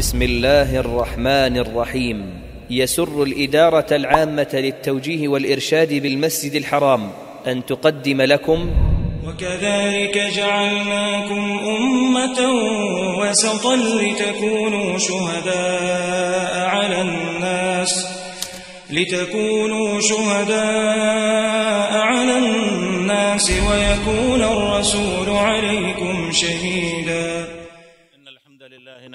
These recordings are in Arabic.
بسم الله الرحمن الرحيم يسر الاداره العامه للتوجيه والارشاد بالمسجد الحرام ان تقدم لكم وكذلك جعلناكم امه وسطا لتكونوا شهداء على الناس لتكونوا شهداء على الناس ويكون الرسول عليكم شهيدا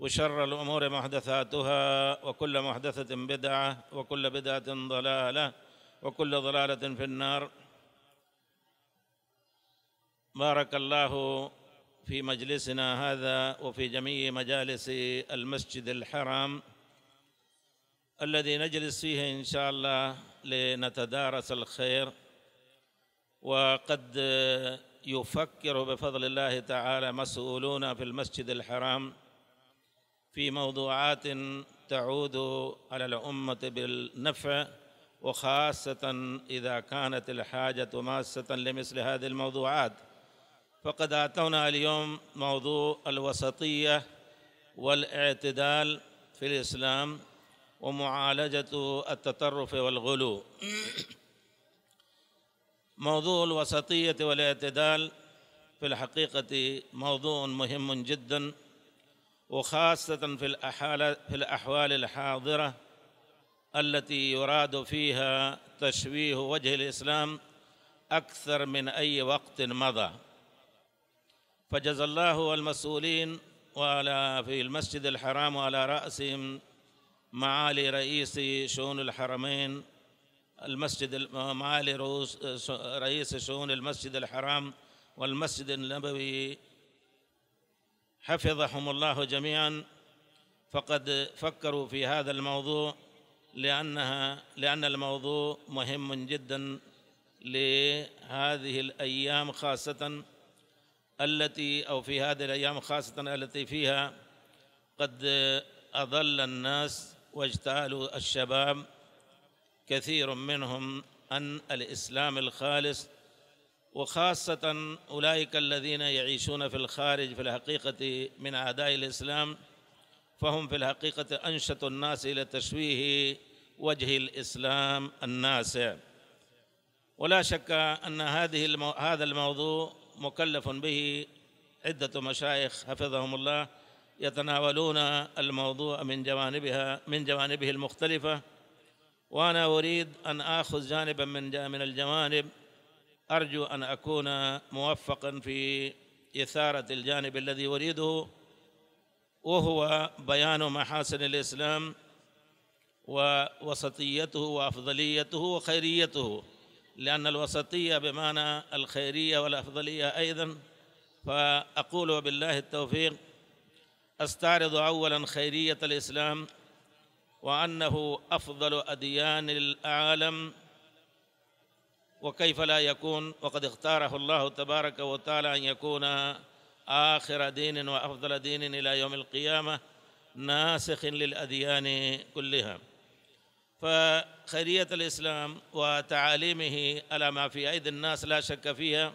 وشر الأمور محدثاتها وكل محدثة بدعة وكل بدعة ضلالة وكل ضلالة في النار بارك الله في مجلسنا هذا وفي جميع مجالس المسجد الحرام الذي نجلس فيه إن شاء الله لنتدارس الخير وقد يفكر بفضل الله تعالى مسؤولون في المسجد الحرام في موضوعات تعود على الأمة بالنفع وخاصة إذا كانت الحاجة ماسة لمثل هذه الموضوعات فقد أتونا اليوم موضوع الوسطية والاعتدال في الإسلام ومعالجة التطرف والغلو موضوع الوسطية والاعتدال في الحقيقة موضوع مهم جداً وخاصة في الأحال في الأحوال الحاضرة التي يراد فيها تشويه وجه الإسلام أكثر من أي وقت مضى فجزى الله المسؤولين وعلى في المسجد الحرام وعلى رأسهم معالي رئيس شؤون الحرمين المسجد معالي رئيس شؤون المسجد الحرام والمسجد النبوي حفظهم الله جميعا فقد فكروا في هذا الموضوع لأنها لأن الموضوع مهم جدا لهذه الأيام خاصة التي أو في هذه الأيام خاصة التي فيها قد أضل الناس واجتالوا الشباب كثير منهم عن الإسلام الخالص وخاصة أولئك الذين يعيشون في الخارج في الحقيقة من أعداء الإسلام فهم في الحقيقة أنشط الناس إلى تشويه وجه الإسلام الناس ولا شك أن هذه المو... هذا الموضوع مكلف به عدة مشايخ حفظهم الله يتناولون الموضوع من جوانبها من جوانبه المختلفة وأنا أريد أن آخذ جانبا من من الجوانب أرجو أن أكون موفقا في إثارة الجانب الذي أريده وهو بيان محاسن الإسلام ووسطيته وأفضليته وخيريته لأن الوسطية بمعنى الخيرية والأفضلية أيضا فأقول وبالله التوفيق أستعرض أولا خيرية الإسلام وأنه أفضل أديان العالم وكيف لا يكون وقد اختاره الله تبارك وتعالى أن يكون آخر دين وأفضل دين إلى يوم القيامة ناسخ للأديان كلها فخيرية الإسلام وتعاليمه على ما في أيدي الناس لا شك فيها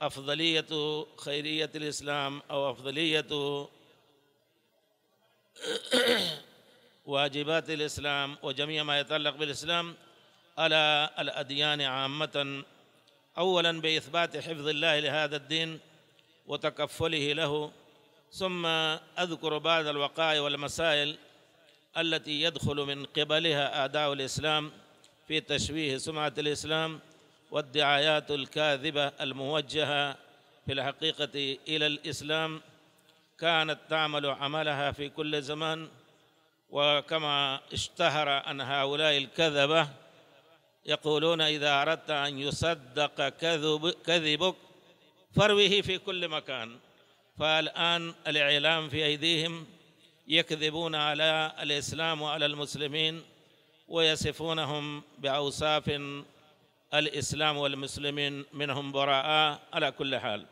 أفضلية خيرية الإسلام أو أفضلية واجبات الإسلام وجميع ما يتعلق بالإسلام على الأديان عامة أولا بإثبات حفظ الله لهذا الدين وتكفله له ثم أذكر بعض الوقائع والمسائل التي يدخل من قبلها أعداء الإسلام في تشويه سمعة الإسلام والدعايات الكاذبة الموجهة في الحقيقة إلى الإسلام كانت تعمل عملها في كل زمان وكما اشتهر أن هؤلاء الكذبة يقولون إذا أردت أن يصدق كذب كذبك فروه في كل مكان فالآن الإعلام في أيديهم يكذبون على الإسلام وعلى المسلمين ويصفونهم بأوصاف الإسلام والمسلمين منهم براء على كل حال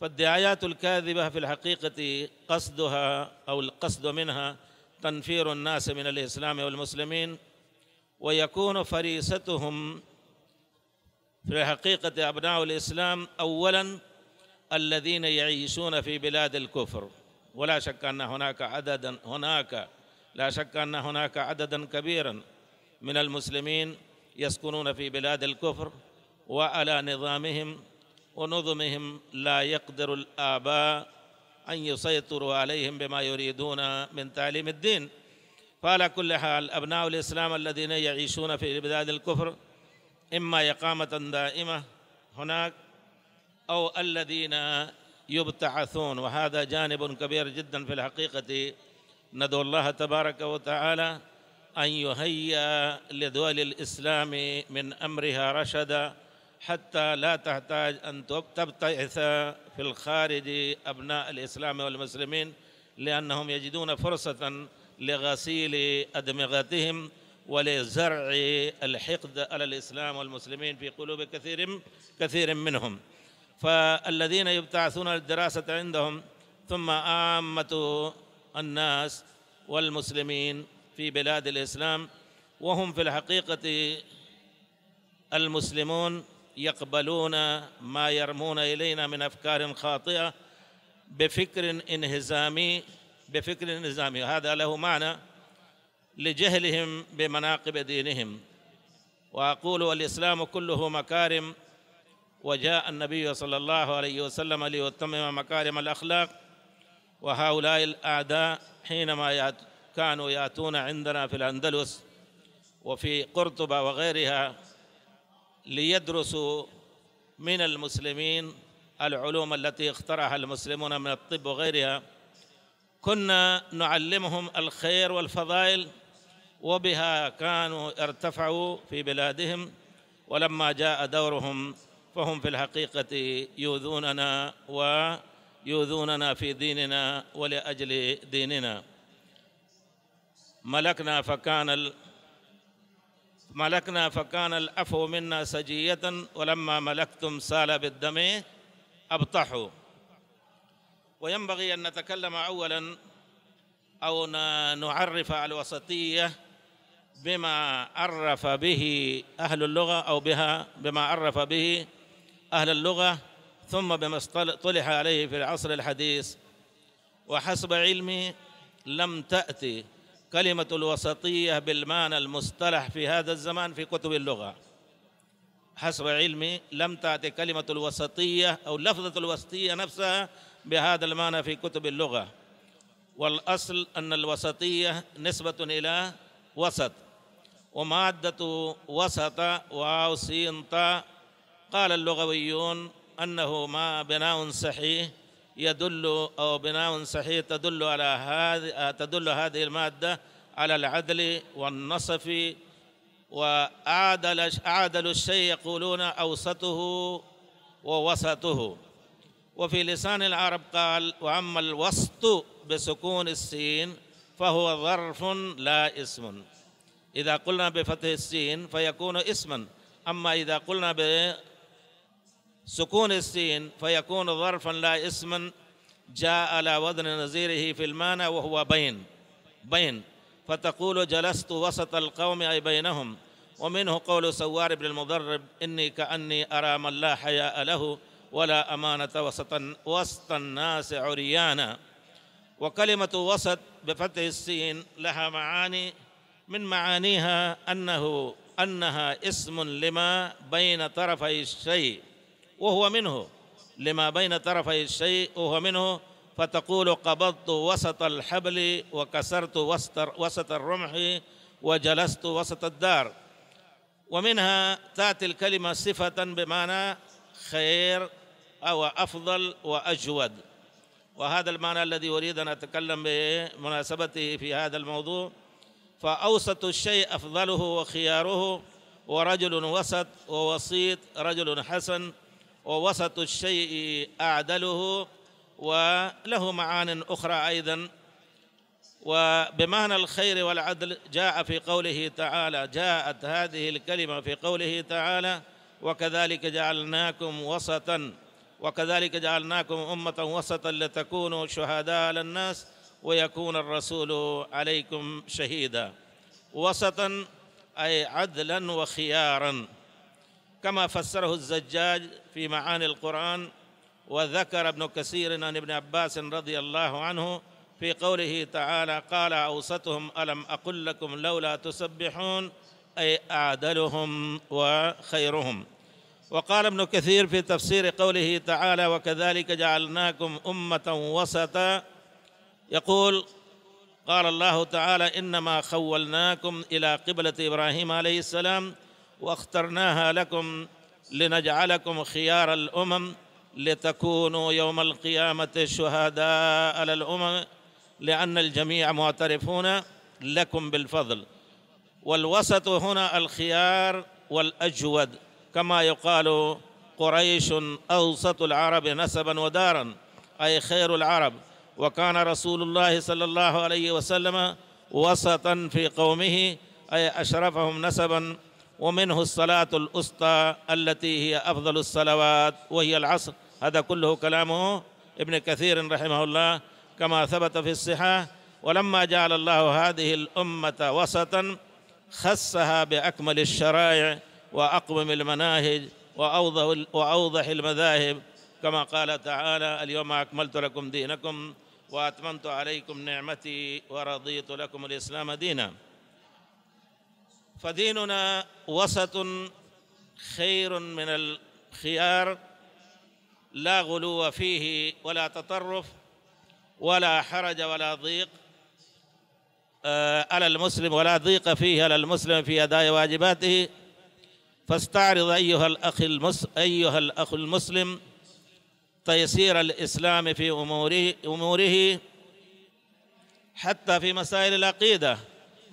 فالدعايات الكاذبة في الحقيقة قصدها أو القصد منها تنفير الناس من الإسلام والمسلمين ويكون فريستهم في حقيقة أبناء الإسلام أولا الذين يعيشون في بلاد الكفر ولا شك أن هناك عددا هناك لا شك أن هناك عددا كبيرا من المسلمين يسكنون في بلاد الكفر وعلى نظامهم ونظمهم لا يقدر الآباء أن يسيطروا عليهم بما يريدون من تعليم الدين فعلى كل حال أبناء الإسلام الذين يعيشون في بلاد الكفر إما إقامة دائمة هناك أو الذين يبتعثون وهذا جانب كبير جدا في الحقيقة ندعو الله تبارك وتعالى أن يهيئ لدول الإسلام من أمرها رشدا حتى لا تحتاج أن تبتعث في الخارج أبناء الإسلام والمسلمين لأنهم يجدون فرصة لغسيل أدمغتهم ولزرع الحقد على الإسلام والمسلمين في قلوب كثير كثير منهم فالذين يبتعثون للدراسة عندهم ثم عامة الناس والمسلمين في بلاد الإسلام وهم في الحقيقة المسلمون يقبلون ما يرمون إلينا من أفكار خاطئة بفكر انهزامي بفكر نظامي هذا له معنى لجهلهم بمناقب دينهم وأقول الإسلام كله مكارم وجاء النبي صلى الله عليه وسلم ليتمم مكارم الأخلاق وهؤلاء الأعداء حينما كانوا يأتون عندنا في الأندلس وفي قرطبة وغيرها ليدرسوا من المسلمين العلوم التي اخترعها المسلمون من الطب وغيرها كنا نعلمهم الخير والفضائل وبها كانوا ارتفعوا في بلادهم ولما جاء دورهم فهم في الحقيقة يؤذوننا ويؤذوننا في ديننا ولأجل ديننا ملكنا فكان ملكنا فكان الأفو منا سجية ولما ملكتم سال بالدم أبطحوا وينبغي أن نتكلم أولا أو نعرف الوسطية بما عرف به أهل اللغة أو بها بما عرف به أهل اللغة ثم بما اصطلح عليه في العصر الحديث وحسب علمي لم تأتي كلمة الوسطية بالمعنى المصطلح في هذا الزمان في كتب اللغة حسب علمي لم تأتي كلمة الوسطية أو لفظة الوسطية نفسها بهذا المعنى في كتب اللغة والأصل أن الوسطية نسبة إلى وسط ومادة وسط واو سين طاء قال اللغويون أنه ما بناء صحيح يدل أو بناء صحيح تدل على هذه تدل هذه المادة على العدل والنصف وأعدل أعدل الشيء يقولون أوسطه ووسطه وفي لسان العرب قال وأما الوسط بسكون السين فهو ظرف لا اسم إذا قلنا بفتح السين فيكون اسما أما إذا قلنا بسكون السين فيكون ظرفا لا اسما جاء على وزن نزيره في المعنى وهو بين بين فتقول جلست وسط القوم أي بينهم ومنه قول سوار بن المضرب إني كأني أرى من لا حياء له ولا أمانة وسطا وسط الناس عريانا وكلمة وسط بفتح السين لها معاني من معانيها أنه أنها اسم لما بين طرفي الشيء وهو منه لما بين طرفي الشيء وهو منه فتقول قبضت وسط الحبل وكسرت وسط الرمح وجلست وسط الدار ومنها تأتي الكلمة صفة بمعنى خير أو أفضل وأجود وهذا المعنى الذي أريد أن أتكلم بمناسبته في هذا الموضوع فأوسط الشيء أفضله وخياره ورجل وسط ووسيط رجل حسن ووسط الشيء أعدله وله معان أخرى أيضا وبمعنى الخير والعدل جاء في قوله تعالى جاءت هذه الكلمة في قوله تعالى وكذلك جعلناكم وسطاً وكذلك جعلناكم أمة وسطا لتكونوا شهداء على الناس ويكون الرسول عليكم شهيدا وسطا أي عدلا وخيارا كما فسره الزجاج في معاني القرآن وذكر ابن كثير عن ابن عباس رضي الله عنه في قوله تعالى قال أوسطهم ألم أقل لكم لولا تسبحون أي أعدلهم وخيرهم وقال ابن كثير في تفسير قوله تعالى وكذلك جعلناكم أمة وسطا يقول قال الله تعالى إنما خولناكم إلى قبلة إبراهيم عليه السلام واخترناها لكم لنجعلكم خيار الأمم لتكونوا يوم القيامة شهداء على الأمم لأن الجميع معترفون لكم بالفضل والوسط هنا الخيار والأجود كما يقال قريش أوسط العرب نسبا ودارا أي خير العرب وكان رسول الله صلى الله عليه وسلم وسطا في قومه أي أشرفهم نسبا ومنه الصلاة الأسطى التي هي أفضل الصلوات وهي العصر هذا كله كلامه ابن كثير رحمه الله كما ثبت في الصحة ولما جعل الله هذه الأمة وسطا خصها بأكمل الشرائع وأقوم المناهج وأوضح, وأوضح المذاهب كما قال تعالى اليوم أكملت لكم دينكم وأتممت عليكم نعمتي ورضيت لكم الإسلام دينا فديننا وسط خير من الخيار لا غلو فيه ولا تطرف ولا حرج ولا ضيق آه، على المسلم ولا ضيق فيه على المسلم في أداء واجباته فاستعرض أيها الأخ, المس أيها الأخ المسلم تيسير الإسلام في أموره, أموره حتى في مسائل العقيدة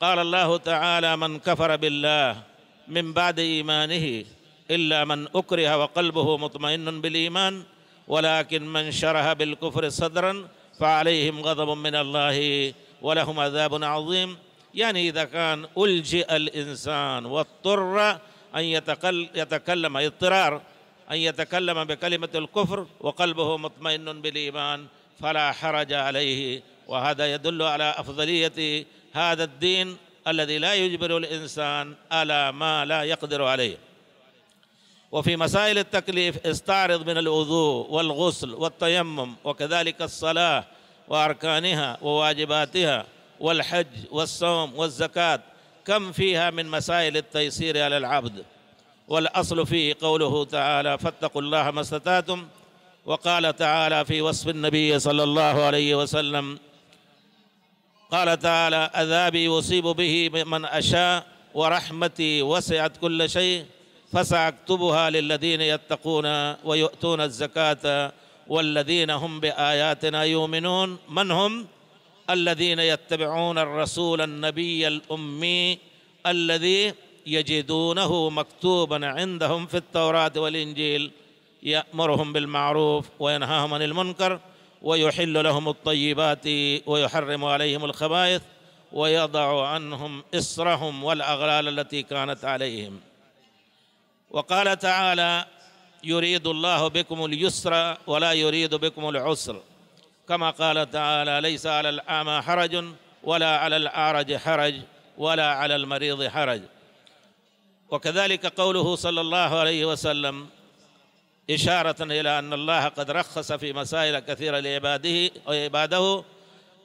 قال الله تعالى من كفر بالله من بعد إيمانه إلا من أكره وقلبه مطمئن بالإيمان ولكن من شره بالكفر صدرا فعليهم غضب من الله ولهم عذاب عظيم يعني إذا كان ألجئ الإنسان واضطر أن يتكلم اضطرار أن يتكلم بكلمة الكفر وقلبه مطمئن بالإيمان فلا حرج عليه وهذا يدل على أفضلية هذا الدين الذي لا يجبر الإنسان على ما لا يقدر عليه وفي مسائل التكليف استعرض من الوضوء والغسل والتيمم وكذلك الصلاة وأركانها وواجباتها والحج والصوم والزكاة كم فيها من مسائل التيسير على العبد والأصل فيه قوله تعالى فاتقوا الله ما استطعتم وقال تعالى في وصف النبي صلى الله عليه وسلم قال تعالى أذابي يصيب به من أشاء ورحمتي وسعت كل شيء فسأكتبها للذين يتقون ويؤتون الزكاة والذين هم بآياتنا يؤمنون من هم الذين يتبعون الرسول النبي الأمي الذي يجدونه مكتوبا عندهم في التوراة والإنجيل يأمرهم بالمعروف وينهاهم عن المنكر ويحل لهم الطيبات ويحرم عليهم الخبائث ويضع عنهم إصرهم والأغلال التي كانت عليهم وقال تعالى يريد الله بكم اليسر ولا يريد بكم العسر كما قال تعالى ليس على الأعمى حرج ولا على الأعرج حرج ولا على المريض حرج وكذلك قوله صلى الله عليه وسلم إشارة إلى أن الله قد رخص في مسائل كثيرة لعباده وعباده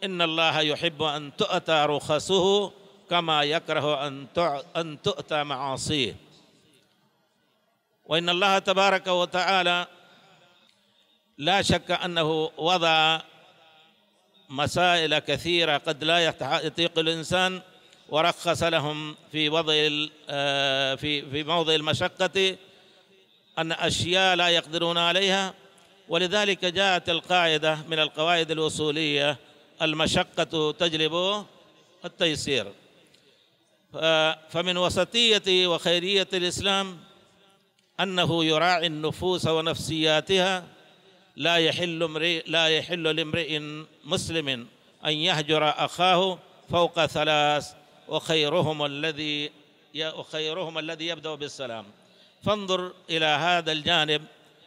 إن الله يحب أن تؤتى رخصه كما يكره أن أن تؤتى معاصيه وإن الله تبارك وتعالى لا شك أنه وضع مسائل كثيرة قد لا يطيق الإنسان ورخص لهم في وضع آه، في في موضع المشقة أن أشياء لا يقدرون عليها ولذلك جاءت القاعدة من القواعد الوصولية المشقة تجلب التيسير فمن وسطية وخيرية الإسلام أنه يراعي النفوس ونفسياتها لا يحل امرئ لا يحل لامرئ مسلم أن يهجر أخاه فوق ثلاث وخيرهم الذي وخيرهم الذي يبدأ بالسلام فانظر إلى هذا الجانب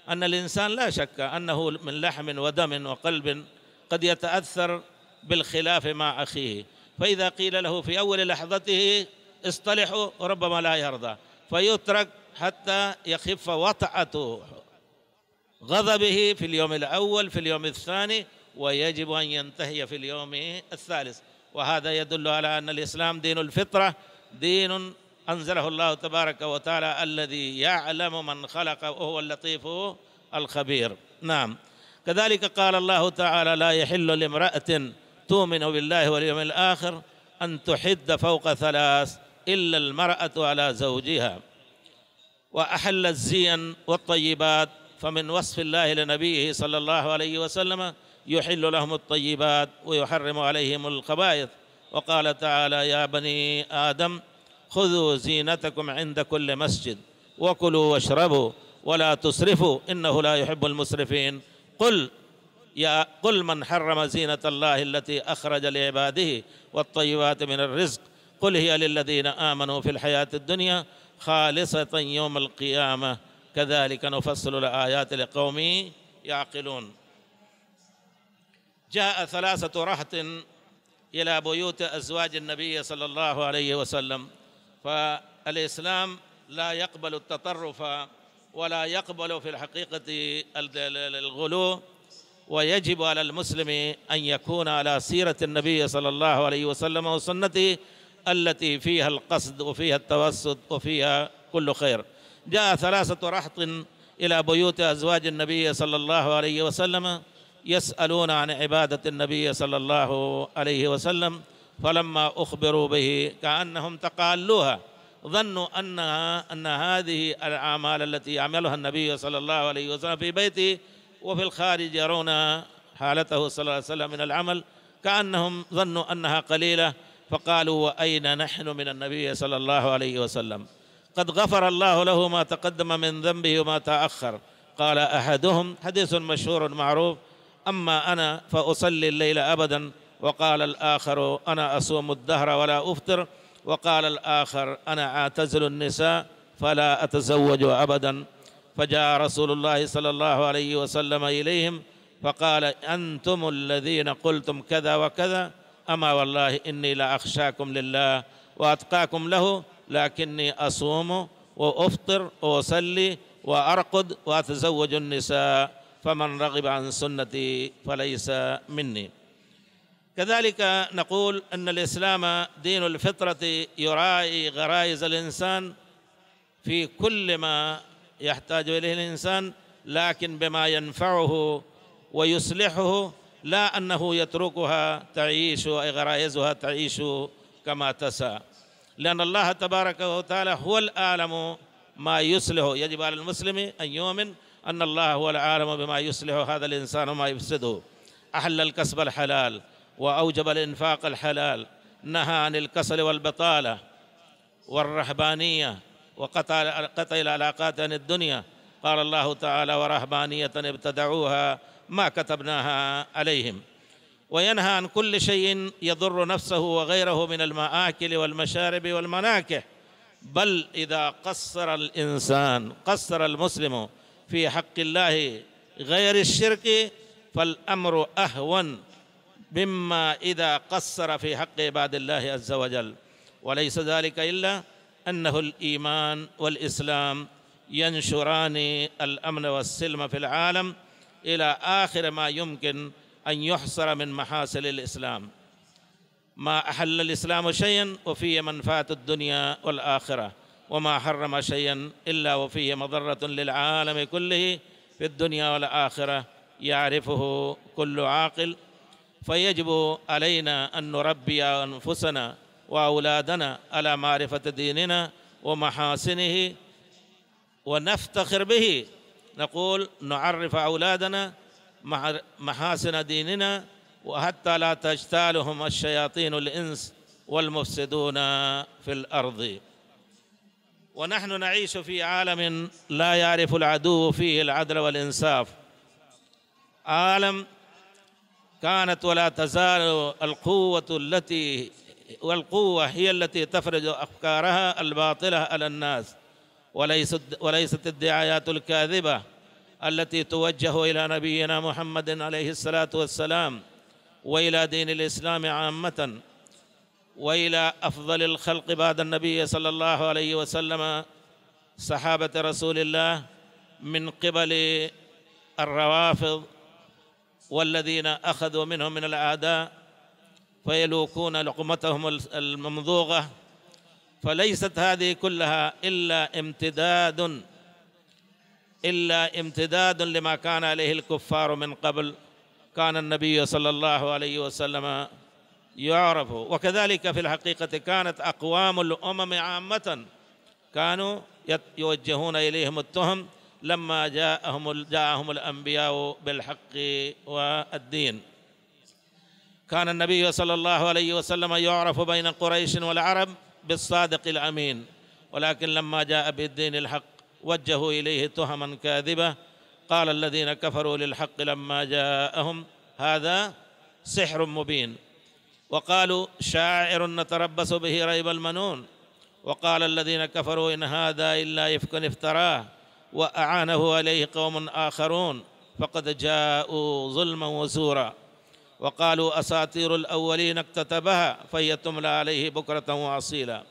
أن الإنسان لا شك أنه من لحم ودم وقلب قد يتأثر بالخلاف مع أخيه فإذا قيل له في أول لحظته اصطلحوا ربما لا يرضى فيترك حتى يخف وطأته غضبه في اليوم الأول في اليوم الثاني ويجب أن ينتهي في اليوم الثالث وهذا يدل على أن الإسلام دين الفطرة دين أنزله الله تبارك وتعالى الذي يعلم من خلق وهو اللطيف الخبير نعم كذلك قال الله تعالى لا يحل لامرأة تؤمن بالله واليوم الآخر أن تحد فوق ثلاث إلا المرأة على زوجها وأحل الزين والطيبات فمن وصف الله لنبيه صلى الله عليه وسلم يحل لهم الطيبات ويحرم عليهم الخبائث وقال تعالى يا بني آدم خذوا زينتكم عند كل مسجد وكلوا واشربوا ولا تسرفوا إنه لا يحب المسرفين قل يا قل من حرم زينة الله التي أخرج لعباده والطيبات من الرزق قل هي للذين آمنوا في الحياة الدنيا خالصة يوم القيامة كذلك نفصل الآيات لقوم يعقلون جاء ثلاثة رهط إلى بيوت أزواج النبي صلى الله عليه وسلم فالإسلام لا يقبل التطرف ولا يقبل في الحقيقة الغلو ويجب على المسلم أن يكون على سيرة النبي صلى الله عليه وسلم وسنته التي فيها القصد وفيها التوسط وفيها كل خير جاء ثلاثة رحط إلى بيوت أزواج النبي صلى الله عليه وسلم يسألون عن عبادة النبي صلى الله عليه وسلم فلما أخبروا به كأنهم تقالوها ظنوا أنها أن هذه الأعمال التي يعملها النبي صلى الله عليه وسلم في بيته وفي الخارج يرون حالته صلى الله عليه وسلم من العمل كأنهم ظنوا أنها قليلة فقالوا وأين نحن من النبي صلى الله عليه وسلم قد غفر الله له ما تقدم من ذنبه وما تأخر قال أحدهم حديث مشهور معروف أما أنا فأصلي الليل أبدا وقال الآخر أنا أصوم الدهر ولا أفطر وقال الآخر أنا أعتزل النساء فلا أتزوج أبدا فجاء رسول الله صلى الله عليه وسلم إليهم فقال أنتم الذين قلتم كذا وكذا أما والله إني لأخشاكم لله وأتقاكم له لكني أصوم وأفطر وأصلي وأرقد وأتزوج النساء فمن رغب عن سنتي فليس مني كذلك نقول أن الإسلام دين الفطرة يراعي غرائز الإنسان في كل ما يحتاج إليه الإنسان لكن بما ينفعه ويصلحه لا أنه يتركها تعيش أي غرائزها تعيش كما تسعى لأن الله تبارك وتعالى هو العالم ما يصلح يجب على المسلم أن يؤمن أن الله هو العالم بما يصلح هذا الإنسان وما يفسده أحل الكسب الحلال وأوجب الإنفاق الحلال نهى عن الكسل والبطالة والرهبانية وقطع قطع العلاقات عن الدنيا قال الله تعالى ورهبانية ابتدعوها ما كتبناها عليهم وينهى عن كل شيء يضر نفسه وغيره من المآكل والمشارب والمناكح بل إذا قصر الإنسان قصر المسلم في حق الله غير الشرك فالأمر أهون مما إذا قصر في حق عباد الله عز وجل وليس ذلك إلا أنه الإيمان والإسلام ينشران الأمن والسلم في العالم إلى آخر ما يمكن أن يحصر من محاصل الإسلام ما أحل الإسلام شيئا وفيه منفاة الدنيا والآخرة وما حرم شيئا إلا وفيه مضرة للعالم كله في الدنيا والآخرة يعرفه كل عاقل فيجب علينا أن نربي أنفسنا وأولادنا على معرفة ديننا ومحاسنه ونفتخر به نقول نعرف أولادنا محاسن ديننا وحتى لا تجتالهم الشياطين الإنس والمفسدون في الأرض ونحن نعيش في عالم لا يعرف العدو فيه العدل والإنصاف عالم كانت ولا تزال القوة التي والقوة هي التي تفرج أفكارها الباطلة على الناس وليست وليست الدعايات الكاذبة التي توجه إلى نبينا محمد عليه الصلاة والسلام وإلى دين الإسلام عامة وإلى أفضل الخلق بعد النبي صلى الله عليه وسلم صحابة رسول الله من قبل الروافض والذين أخذوا منهم من الأعداء فيلوكون لقمتهم الممضوغة فليست هذه كلها إلا امتداد إلا امتداد لما كان عليه الكفار من قبل كان النبي صلى الله عليه وسلم يعرف وكذلك في الحقيقة كانت أقوام الأمم عامة كانوا يوجهون إليهم التهم لما جاءهم جاءهم الأنبياء بالحق والدين كان النبي صلى الله عليه وسلم يعرف بين قريش والعرب بالصادق الأمين ولكن لما جاء بالدين الحق وجهوا إليه تهما كاذبة قال الذين كفروا للحق لما جاءهم هذا سحر مبين وقالوا شاعر نتربص به ريب المنون وقال الذين كفروا إن هذا إلا إفك افتراه وأعانه عليه قوم آخرون فقد جاءوا ظلما وزورا وقالوا أساطير الأولين اكتتبها فهي تملى عليه بكرة وأصيلا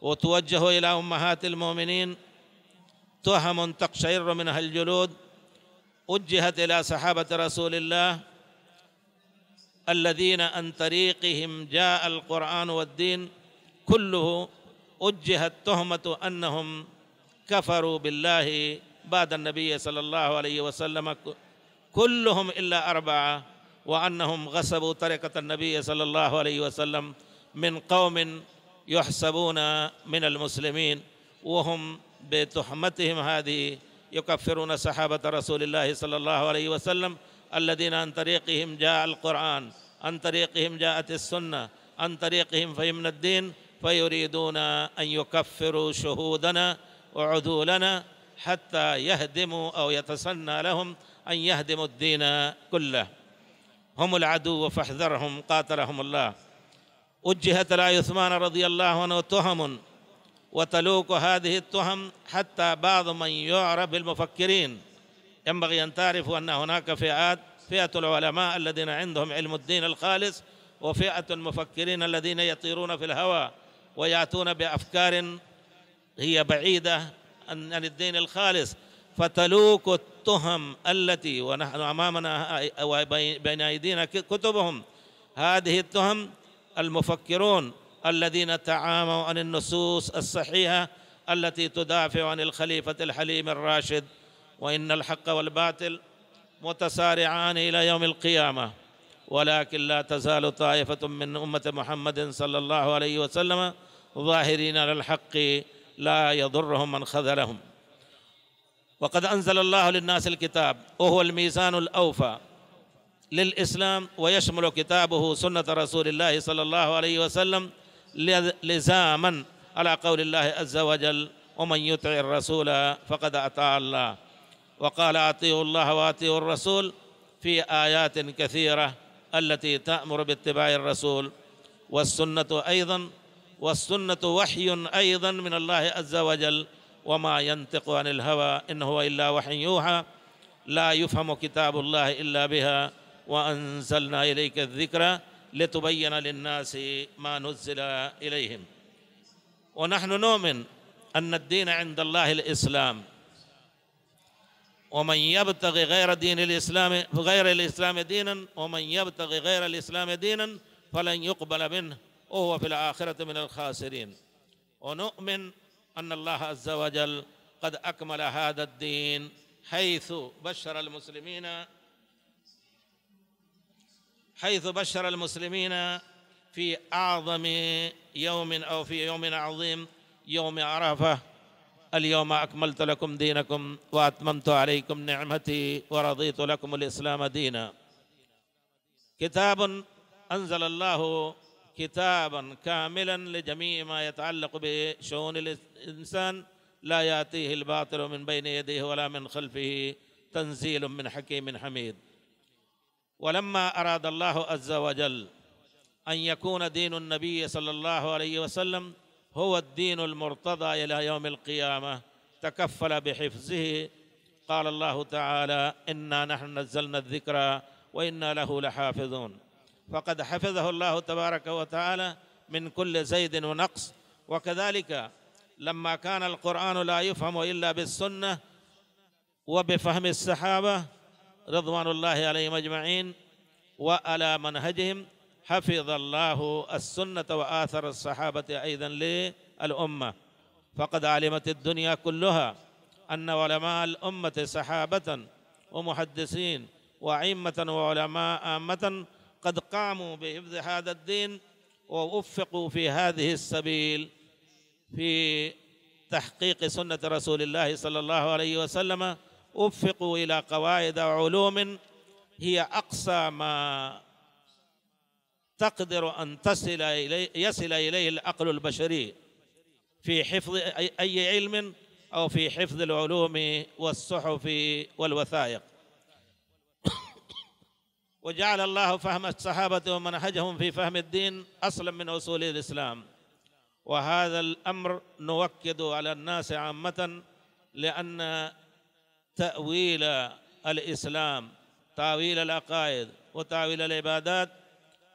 وتوجه إلى أمهات المؤمنين تهم تقشعر منها الجلود وجهت إلى صحابة رسول الله الذين عن طريقهم جاء القرآن والدين كله وجهت تهمة أنهم كفروا بالله بعد النبي صلى الله عليه وسلم كلهم إلا أربعة وأنهم غصبوا طريقة النبي صلى الله عليه وسلم من قوم يحسبون من المسلمين وهم بتهمتهم هذه يكفرون صحابة رسول الله صلى الله عليه وسلم الذين عن طريقهم جاء القرآن عن طريقهم جاءت السنة عن طريقهم فهمنا الدين فيريدون أن يكفروا شهودنا وعدولنا حتى يهدموا أو يتسنى لهم أن يهدموا الدين كله هم العدو فاحذرهم قاتلهم الله وجهت لعثمان رضي الله عنه تهم وتلوك هذه التهم حتى بعض من يعرف بالمفكرين ينبغي أن تعرفوا أن هناك فئات فئة العلماء الذين عندهم علم الدين الخالص وفئة المفكرين الذين يطيرون في الهوى ويأتون بأفكار هي بعيدة عن الدين الخالص فتلوك التهم التي ونحن أمامنا وبين أيدينا كتبهم هذه التهم المفكرون الذين تعاموا عن النصوص الصحيحة التي تدافع عن الخليفة الحليم الراشد وإن الحق والباطل متسارعان إلى يوم القيامة ولكن لا تزال طائفة من أمة محمد صلى الله عليه وسلم ظاهرين على الحق لا يضرهم من خذلهم وقد أنزل الله للناس الكتاب وهو الميزان الأوفى للإسلام ويشمل كتابه سنة رسول الله صلى الله عليه وسلم لزاما على قول الله عز وجل ومن يطع الرسول فقد أطاع الله وقال أطيعوا الله وأطيعوا الرسول في آيات كثيرة التي تأمر باتباع الرسول والسنة أيضا والسنة وحي أيضا من الله عز وجل وما ينطق عن الهوى إن هو إلا وحي يوحى لا يفهم كتاب الله إلا بها وأنزلنا إليك الذكر لتبين للناس ما نزل إليهم ونحن نؤمن أن الدين عند الله الإسلام ومن يبتغي غير دين الإسلام غير الإسلام دينا ومن يبتغي غير الإسلام دينا فلن يقبل منه وهو في الآخرة من الخاسرين ونؤمن أن الله عز وجل قد أكمل هذا الدين حيث بشر المسلمين حيث بشر المسلمين في أعظم يوم أو في يوم عظيم يوم عرفة اليوم أكملت لكم دينكم وأتممت عليكم نعمتي ورضيت لكم الإسلام دينا كتاب أنزل الله كتابا كاملا لجميع ما يتعلق بشؤون الإنسان لا يأتيه الباطل من بين يديه ولا من خلفه تنزيل من حكيم حميد ولما أراد الله عز وجل أن يكون دين النبي صلى الله عليه وسلم هو الدين المرتضى إلى يوم القيامة تكفل بحفظه قال الله تعالى إنا نحن نزلنا الذكر وإنا له لحافظون فقد حفظه الله تبارك وتعالى من كل زيد ونقص وكذلك لما كان القرآن لا يفهم إلا بالسنة وبفهم الصحابة رضوان الله عليهم أجمعين وعلى منهجهم حفظ الله السنة وآثر الصحابة أيضا للأمة فقد علمت الدنيا كلها أن علماء الأمة صحابة ومحدثين وعمة وعلماء عامة قد قاموا بحفظ هذا الدين ووفقوا في هذه السبيل في تحقيق سنة رسول الله صلى الله عليه وسلم وفقوا إلى قواعد وعلوم هي أقصى ما تقدر أن تصل إليه يصل إليه العقل البشري في حفظ أي علم أو في حفظ العلوم والصحف والوثائق وجعل الله فهم الصحابة ومنهجهم في فهم الدين أصلا من أصول الإسلام وهذا الأمر نوكد على الناس عامة لأن تأويل الإسلام تأويل العقائد وتأويل العبادات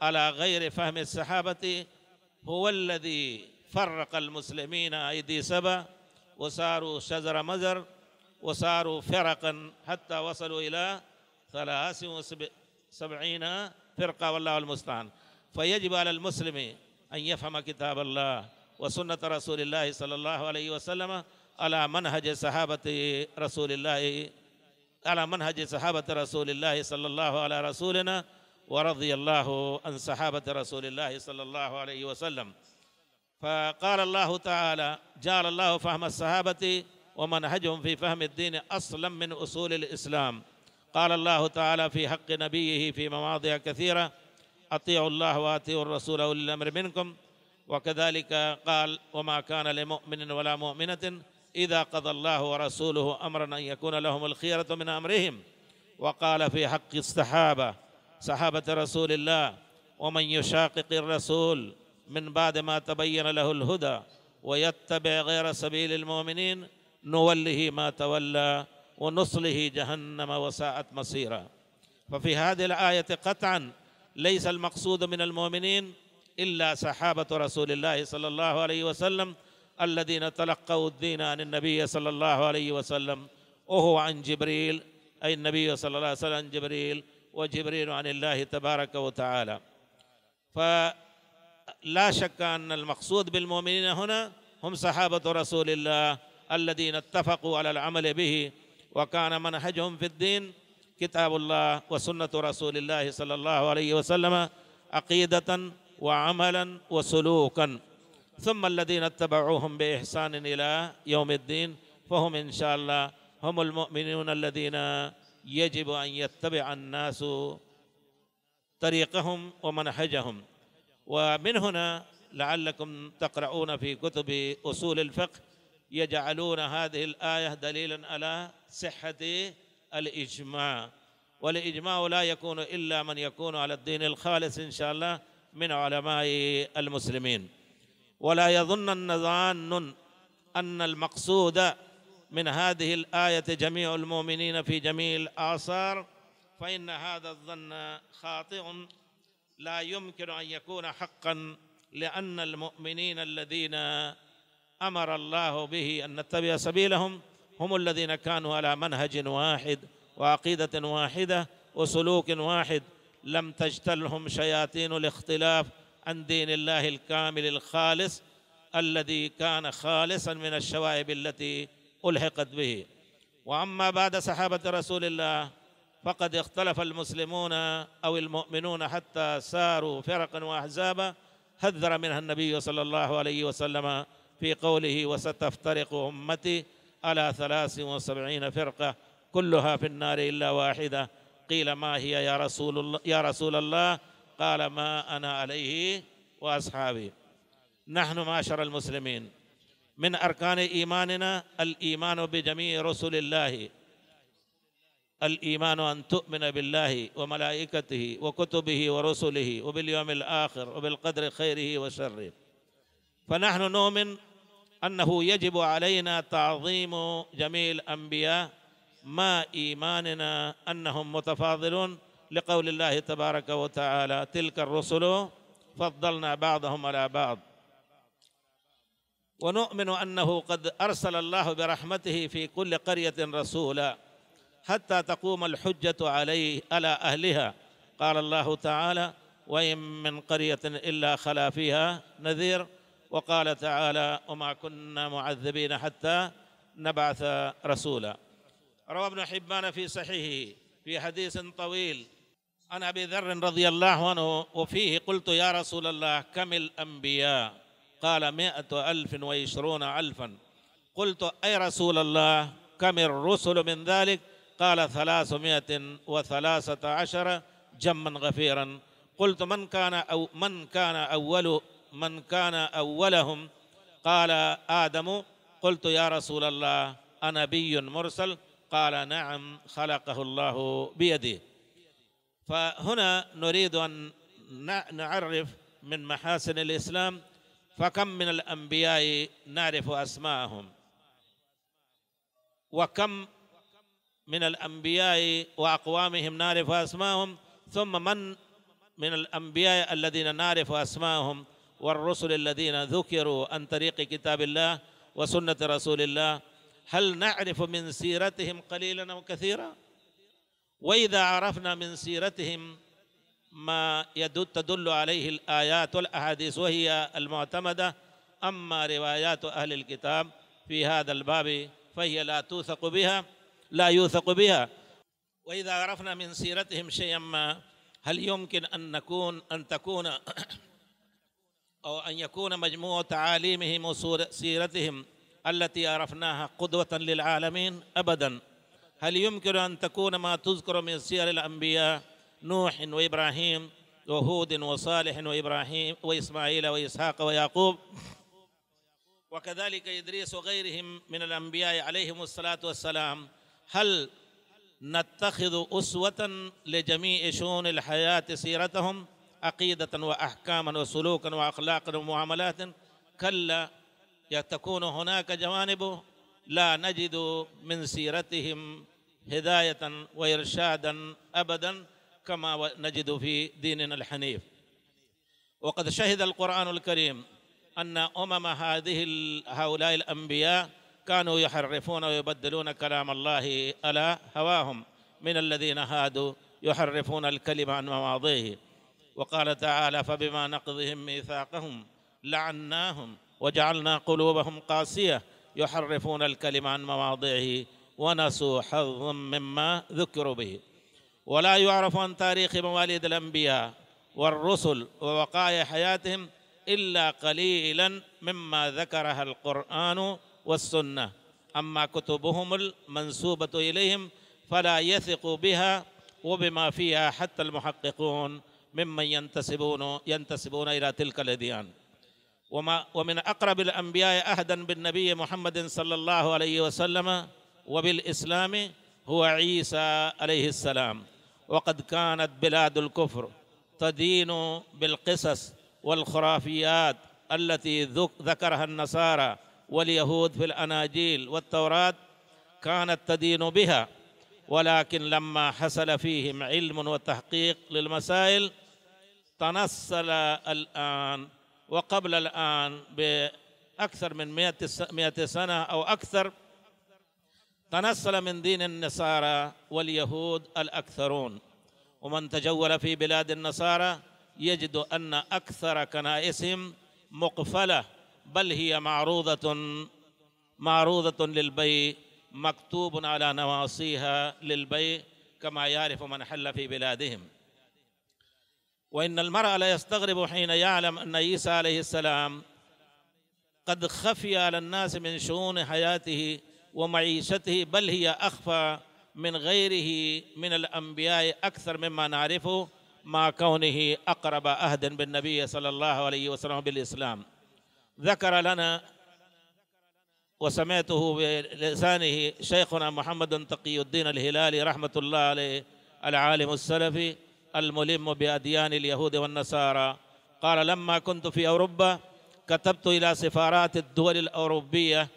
على غير فهم الصحابة هو الذي فرق المسلمين أيدي سبا وصاروا شجر مزر وصاروا فرقا حتى وصلوا إلى ثلاث وسبعين فرقة والله المستعان فيجب على المسلم أن يفهم كتاب الله وسنة رسول الله صلى الله عليه وسلم على منهج صحابة رسول الله على منهج صحابة رسول الله صلى الله على رسولنا ورضي الله عن صحابة رسول الله صلى الله عليه وسلم فقال الله تعالى جعل الله فهم الصحابة ومنهجهم في فهم الدين أصلا من أصول الإسلام قال الله تعالى في حق نبيه في مواضع كثيرة أطيعوا الله وأطيعوا الرسول أولي الأمر منكم وكذلك قال وما كان لمؤمن ولا مؤمنة إذا قضى الله ورسوله أمرا أن يكون لهم الخيرة من أمرهم وقال في حق الصحابة صحابة رسول الله ومن يشاقق الرسول من بعد ما تبين له الهدى ويتبع غير سبيل المؤمنين نوله ما تولى ونصله جهنم وساءت مصيرا ففي هذه الآية قطعا ليس المقصود من المؤمنين إلا صحابة رسول الله صلى الله عليه وسلم الذين تلقوا الدين عن النبي صلى الله عليه وسلم وهو عن جبريل أي النبي صلى الله عليه وسلم عن جبريل وجبريل عن الله تبارك وتعالى فلا شك أن المقصود بالمؤمنين هنا هم صحابة رسول الله الذين اتفقوا على العمل به وكان منهجهم في الدين كتاب الله وسنة رسول الله صلى الله عليه وسلم عقيدة وعملا وسلوكا ثم الذين اتبعوهم بإحسان إلى يوم الدين فهم إن شاء الله هم المؤمنون الذين يجب أن يتبع الناس طريقهم ومنهجهم ومن هنا لعلكم تقرؤون في كتب أصول الفقه يجعلون هذه الآية دليلا على صحة الإجماع والإجماع لا يكون إلا من يكون على الدين الخالص إن شاء الله من علماء المسلمين ولا يظنن ظان أن المقصود من هذه الآية جميع المؤمنين في جميع الآثار فإن هذا الظن خاطئ لا يمكن أن يكون حقا لأن المؤمنين الذين أمر الله به أن نتبع سبيلهم هم الذين كانوا على منهج واحد وعقيدة واحدة وسلوك واحد لم تجتلهم شياطين الاختلاف عن دين الله الكامل الخالص الذي كان خالصا من الشوائب التي ألحقت به وأما بعد صحابة رسول الله فقد اختلف المسلمون أو المؤمنون حتى ساروا فرقا وأحزابا حذر منها النبي صلى الله عليه وسلم في قوله وستفترق أمتي على ثلاث وسبعين فرقة كلها في النار إلا واحدة قيل ما هي يا رسول الله, يا رسول الله قال ما أنا عليه وأصحابي نحن معشر المسلمين من أركان إيماننا الإيمان بجميع رسل الله الإيمان أن تؤمن بالله وملائكته وكتبه ورسله وباليوم الآخر وبالقدر خيره وشره فنحن نؤمن أنه يجب علينا تعظيم جميع الأنبياء ما إيماننا أنهم متفاضلون لقول الله تبارك وتعالى تلك الرسل فضلنا بعضهم على بعض ونؤمن انه قد ارسل الله برحمته في كل قريه رسولا حتى تقوم الحجه عليه على اهلها قال الله تعالى وان من قريه الا خلا فيها نذير وقال تعالى وما كنا معذبين حتى نبعث رسولا روى ابن حبان في صحيحه في حديث طويل عن أبي ذر رضي الله عنه وفيه قلت يا رسول الله كم الأنبياء قال مائة ألف وعشرون ألفا قلت أي رسول الله كم الرسل من ذلك قال ثلاثمائة وثلاثة عشر جما غفيرا قلت من كان أو من كان أول من كان أولهم قال آدم قلت يا رسول الله أنبي مرسل قال نعم خلقه الله بيده فهنا نريد أن نعرف من محاسن الإسلام فكم من الأنبياء نعرف أسماءهم وكم من الأنبياء وأقوامهم نعرف أسماءهم ثم من من الأنبياء الذين نعرف أسماءهم والرسل الذين ذكروا عن طريق كتاب الله وسنة رسول الله هل نعرف من سيرتهم قليلا أو كثيرا؟ واذا عرفنا من سيرتهم ما يدل تدل عليه الايات والاحاديث وهي المعتمده اما روايات اهل الكتاب في هذا الباب فهي لا توثق بها لا يوثق بها واذا عرفنا من سيرتهم شيئا ما هل يمكن ان نكون ان تكون او ان يكون مجموع تعاليمهم وسيرتهم التي عرفناها قدوه للعالمين ابدا هل يمكن أن تكون ما تذكر من سير الأنبياء نوح وإبراهيم وهود وصالح وإبراهيم وإسماعيل وإسحاق ويعقوب وكذلك إدريس وغيرهم من الأنبياء عليهم الصلاة والسلام هل نتخذ أسوة لجميع شؤون الحياة سيرتهم عقيدة وأحكاما وسلوكا وأخلاقا ومعاملات كلا تكون هناك جوانب لا نجد من سيرتهم هداية وإرشادا أبدا كما نجد في ديننا الحنيف وقد شهد القرآن الكريم أن أمم هذه هؤلاء الأنبياء كانوا يحرفون ويبدلون كلام الله على هواهم من الذين هادوا يحرفون الكلمة عن مواضعه وقال تعالى فبما نقضهم ميثاقهم لعناهم وجعلنا قلوبهم قاسية يحرفون الكلمة عن مواضعه ونسوا حظا مما ذكروا به ولا يعرف عن تاريخ مواليد الأنبياء والرسل ووقائع حياتهم إلا قليلا مما ذكرها القرآن والسنة أما كتبهم المنسوبة إليهم فلا يثق بها وبما فيها حتى المحققون ممن ينتسبون ينتسبون إلى تلك الأديان وما ومن أقرب الأنبياء أهدا بالنبي محمد صلى الله عليه وسلم وبالإسلام هو عيسى عليه السلام وقد كانت بلاد الكفر تدين بالقصص والخرافيات التي ذكرها النصارى واليهود في الأناجيل والتوراة كانت تدين بها ولكن لما حصل فيهم علم وتحقيق للمسائل تنصل الآن وقبل الآن بأكثر من مئة سنة أو أكثر تنصل من دين النصارى واليهود الأكثرون ومن تجول في بلاد النصارى يجد أن أكثر كنائسهم مقفلة بل هي معروضة معروضة للبيع مكتوب على نواصيها للبيع كما يعرف من حل في بلادهم وإن المرأة لا يستغرب حين يعلم أن عيسى عليه السلام قد خفي على الناس من شؤون حياته ومعيشته بل هي أخفى من غيره من الأنبياء أكثر مما نعرفه مع كونه أقرب أهدا بالنبي صلى الله عليه وسلم بالإسلام ذكر لنا وسمعته بلسانه شيخنا محمد تقي الدين الهلالي رحمة الله عليه العالم السلفي الملم بأديان اليهود والنصارى قال لما كنت في أوروبا كتبت إلى سفارات الدول الأوروبية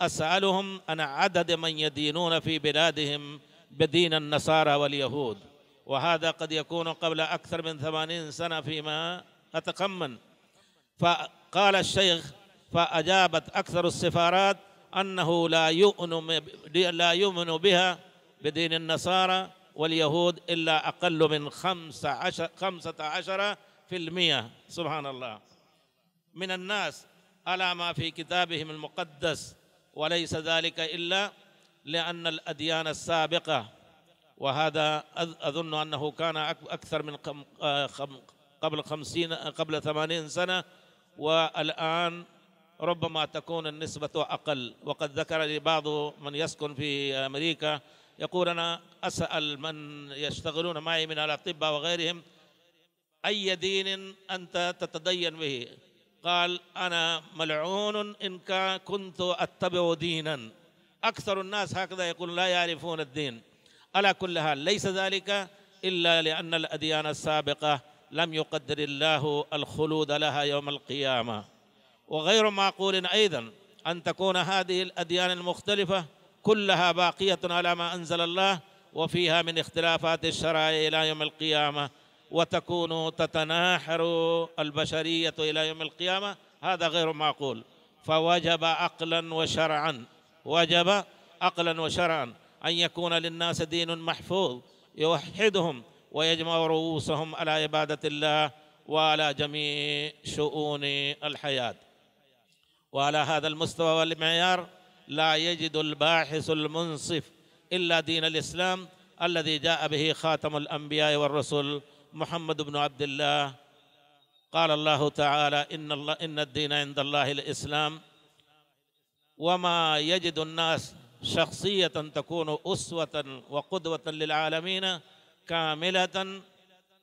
أسألهم عن عدد من يدينون في بلادهم بدين النصارى واليهود وهذا قد يكون قبل أكثر من ثمانين سنة فيما أتخمن فقال الشيخ فأجابت أكثر السفارات أنه لا يؤمن لا يؤمن بها بدين النصارى واليهود إلا أقل من خمسة عشر, خمسة عشر في المئة سبحان الله من الناس على ما في كتابهم المقدس وليس ذلك إلا لأن الأديان السابقة وهذا أظن أنه كان أكثر من آه، قبل خمسين قبل ثمانين سنة والآن ربما تكون النسبة أقل وقد ذكر لي بعض من يسكن في أمريكا يقول أنا أسأل من يشتغلون معي من الأطباء وغيرهم أي دين أنت تتدين به قال أنا ملعون إن كنت أتبع دينا أكثر الناس هكذا يقول لا يعرفون الدين على كل حال ليس ذلك إلا لأن الأديان السابقة لم يقدر الله الخلود لها يوم القيامة وغير معقول أيضا أن تكون هذه الأديان المختلفة كلها باقية على ما أنزل الله وفيها من اختلافات الشرائع إلى يوم القيامة وتكون تتناحر البشرية إلى يوم القيامة هذا غير معقول فوجب عقلا وشرعا وجب عقلا وشرعا أن يكون للناس دين محفوظ يوحدهم ويجمع رؤوسهم على عبادة الله وعلى جميع شؤون الحياة وعلى هذا المستوى والمعيار لا يجد الباحث المنصف إلا دين الإسلام الذي جاء به خاتم الأنبياء والرسل محمد بن عبد الله قال الله تعالى إن, الله إن الدين عند الله الإسلام وما يجد الناس شخصية تكون أسوة وقدوة للعالمين كاملة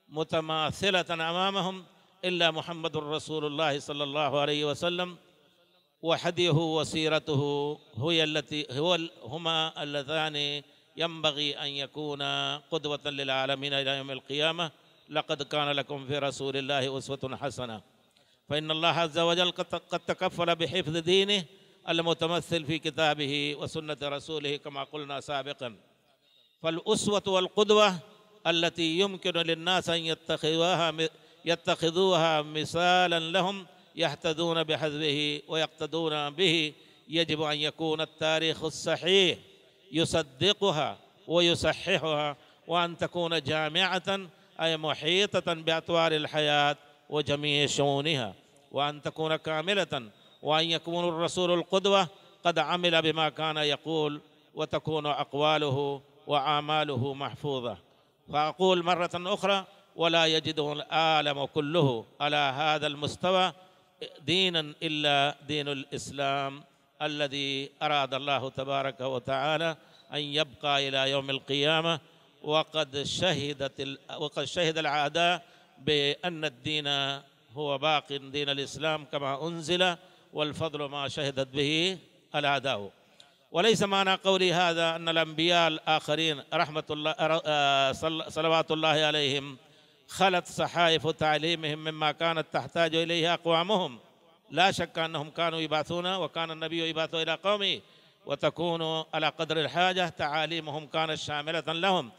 متماثلة أمامهم إلا محمد رسول الله صلى الله عليه وسلم وحديه وسيرته هي التي هو هما اللذان ينبغي أن يكون قدوة للعالمين إلى يوم القيامة لقد كان لكم في رسول الله أسوة حسنة فإن الله عز وجل قد تكفل بحفظ دينه المتمثل في كتابه وسنة رسوله كما قلنا سابقا فالأسوة والقدوة التي يمكن للناس أن يتخذوها يتخذوها مثالا لهم يهتدون بحذبه ويقتدون به يجب أن يكون التاريخ الصحيح يصدقها ويصححها وأن تكون جامعة أي محيطة بأطوار الحياة وجميع شؤونها وأن تكون كاملة وأن يكون الرسول القدوة قد عمل بما كان يقول وتكون أقواله وأعماله محفوظة فأقول مرة أخرى ولا يجده العالم كله على هذا المستوى دينا إلا دين الإسلام الذي أراد الله تبارك وتعالى أن يبقى إلى يوم القيامة وقد شهدت وقد شهد العداء بأن الدين هو باق دين الإسلام كما أنزل والفضل ما شهدت به الأعداء وليس معنى قولي هذا أن الأنبياء الآخرين رحمة الله آه، صلوات الله عليهم خلت صحائف تعليمهم مما كانت تحتاج إليه أقوامهم لا شك أنهم كانوا يبعثون وكان النبي يبعث إلى قومه وتكون على قدر الحاجة تعاليمهم كانت شاملة لهم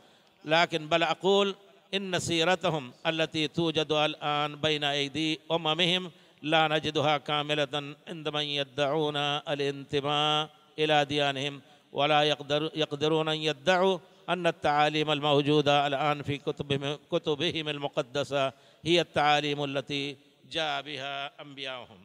لكن بل أقول إن سيرتهم التي توجد الآن بين أيدي أممهم لا نجدها كاملة عند من يدعون الانتماء إلى ديانهم ولا يقدر يقدرون أن يدعوا أن التعاليم الموجودة الآن في كتبهم, كتبهم المقدسة هي التعاليم التي جاء بها أنبياؤهم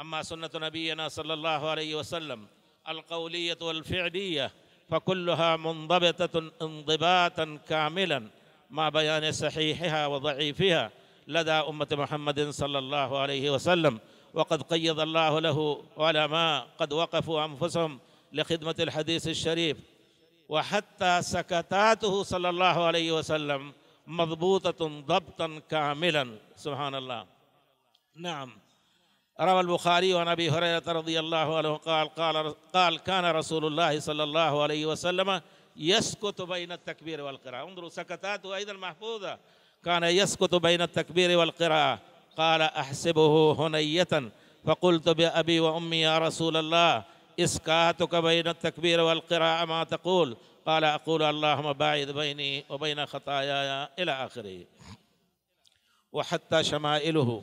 أما سنة نبينا صلى الله عليه وسلم القولية والفعلية فكلها منضبطة انضباطا كاملا مع بيان صحيحها وضعيفها لدى أمة محمد صلى الله عليه وسلم وقد قيض الله له علماء قد وقفوا أنفسهم لخدمة الحديث الشريف وحتى سكتاته صلى الله عليه وسلم مضبوطة ضبطا كاملا سبحان الله نعم روى البخاري عن ابي هريره رضي الله عنه قال قال قال كان رسول الله صلى الله عليه وسلم يسكت بين التكبير والقراءه انظروا سكتاته ايضا محفوظه كان يسكت بين التكبير والقراءه قال احسبه هنيه فقلت بابي وامي يا رسول الله اسكاتك بين التكبير والقراءه ما تقول قال اقول اللهم باعد بيني وبين خطاياي الى اخره وحتى شمائله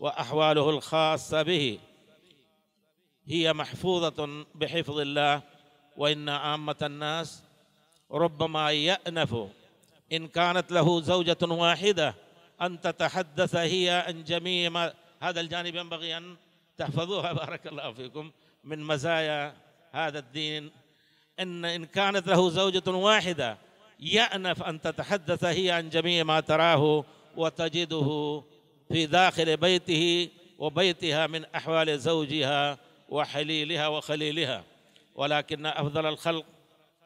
وأحواله الخاصة به هي محفوظة بحفظ الله وإن عامة الناس ربما يأنف إن كانت له زوجة واحدة أن تتحدث هي عن جميع ما هذا الجانب ينبغي أن تحفظوها بارك الله فيكم من مزايا هذا الدين إن إن كانت له زوجة واحدة يأنف أن تتحدث هي عن جميع ما تراه وتجده في داخل بيته وبيتها من أحوال زوجها وحليلها وخليلها ولكن أفضل الخلق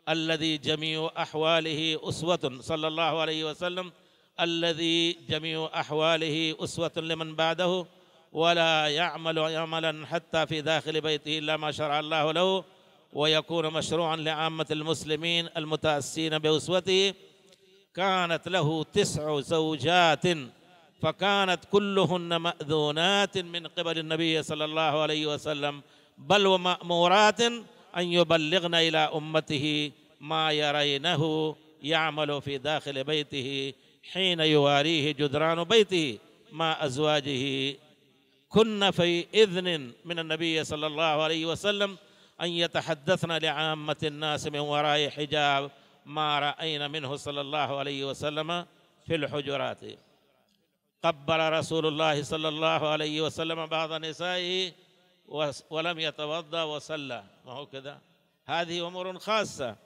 الذي جميع أحواله أسوة صلى الله عليه وسلم الذي جميع أحواله أسوة لمن بعده ولا يعمل عملا حتى في داخل بيته إلا ما شرع الله له ويكون مشروعا لعامة المسلمين المتأسين بأسوته كانت له تسع زوجات فكانت كلهن مأذونات من قبل النبي صلى الله عليه وسلم بل ومأمورات أن يبلغن إلى أمته ما يرينه يعمل في داخل بيته حين يواريه جدران بيته مع أزواجه كن في إذن من النبي صلى الله عليه وسلم أن يتحدثن لعامة الناس من وراء حجاب ما رأينا منه صلى الله عليه وسلم في الحجرات قبل رسول الله صلى الله عليه وسلم بعض نسائه ولم يتوضا وصلى ما هو كذا هذه امور خاصه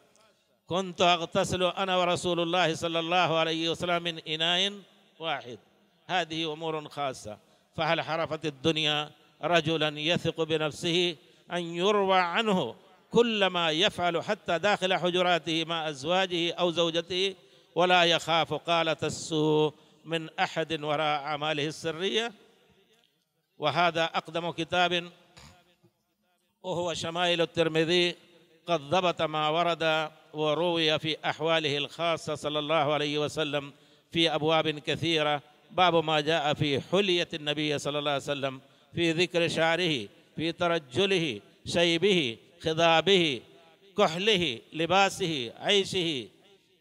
كنت اغتسل انا ورسول الله صلى الله عليه وسلم من اناء واحد هذه امور خاصه فهل حرفت الدنيا رجلا يثق بنفسه ان يروى عنه كل ما يفعل حتى داخل حجراته مع ازواجه او زوجته ولا يخاف قالت السوء من احد وراء اعماله السريه وهذا اقدم كتاب وهو شمائل الترمذي قد ضبط ما ورد وروي في احواله الخاصه صلى الله عليه وسلم في ابواب كثيره باب ما جاء في حليه النبي صلى الله عليه وسلم في ذكر شعره في ترجله شيبه خضابه كحله لباسه عيشه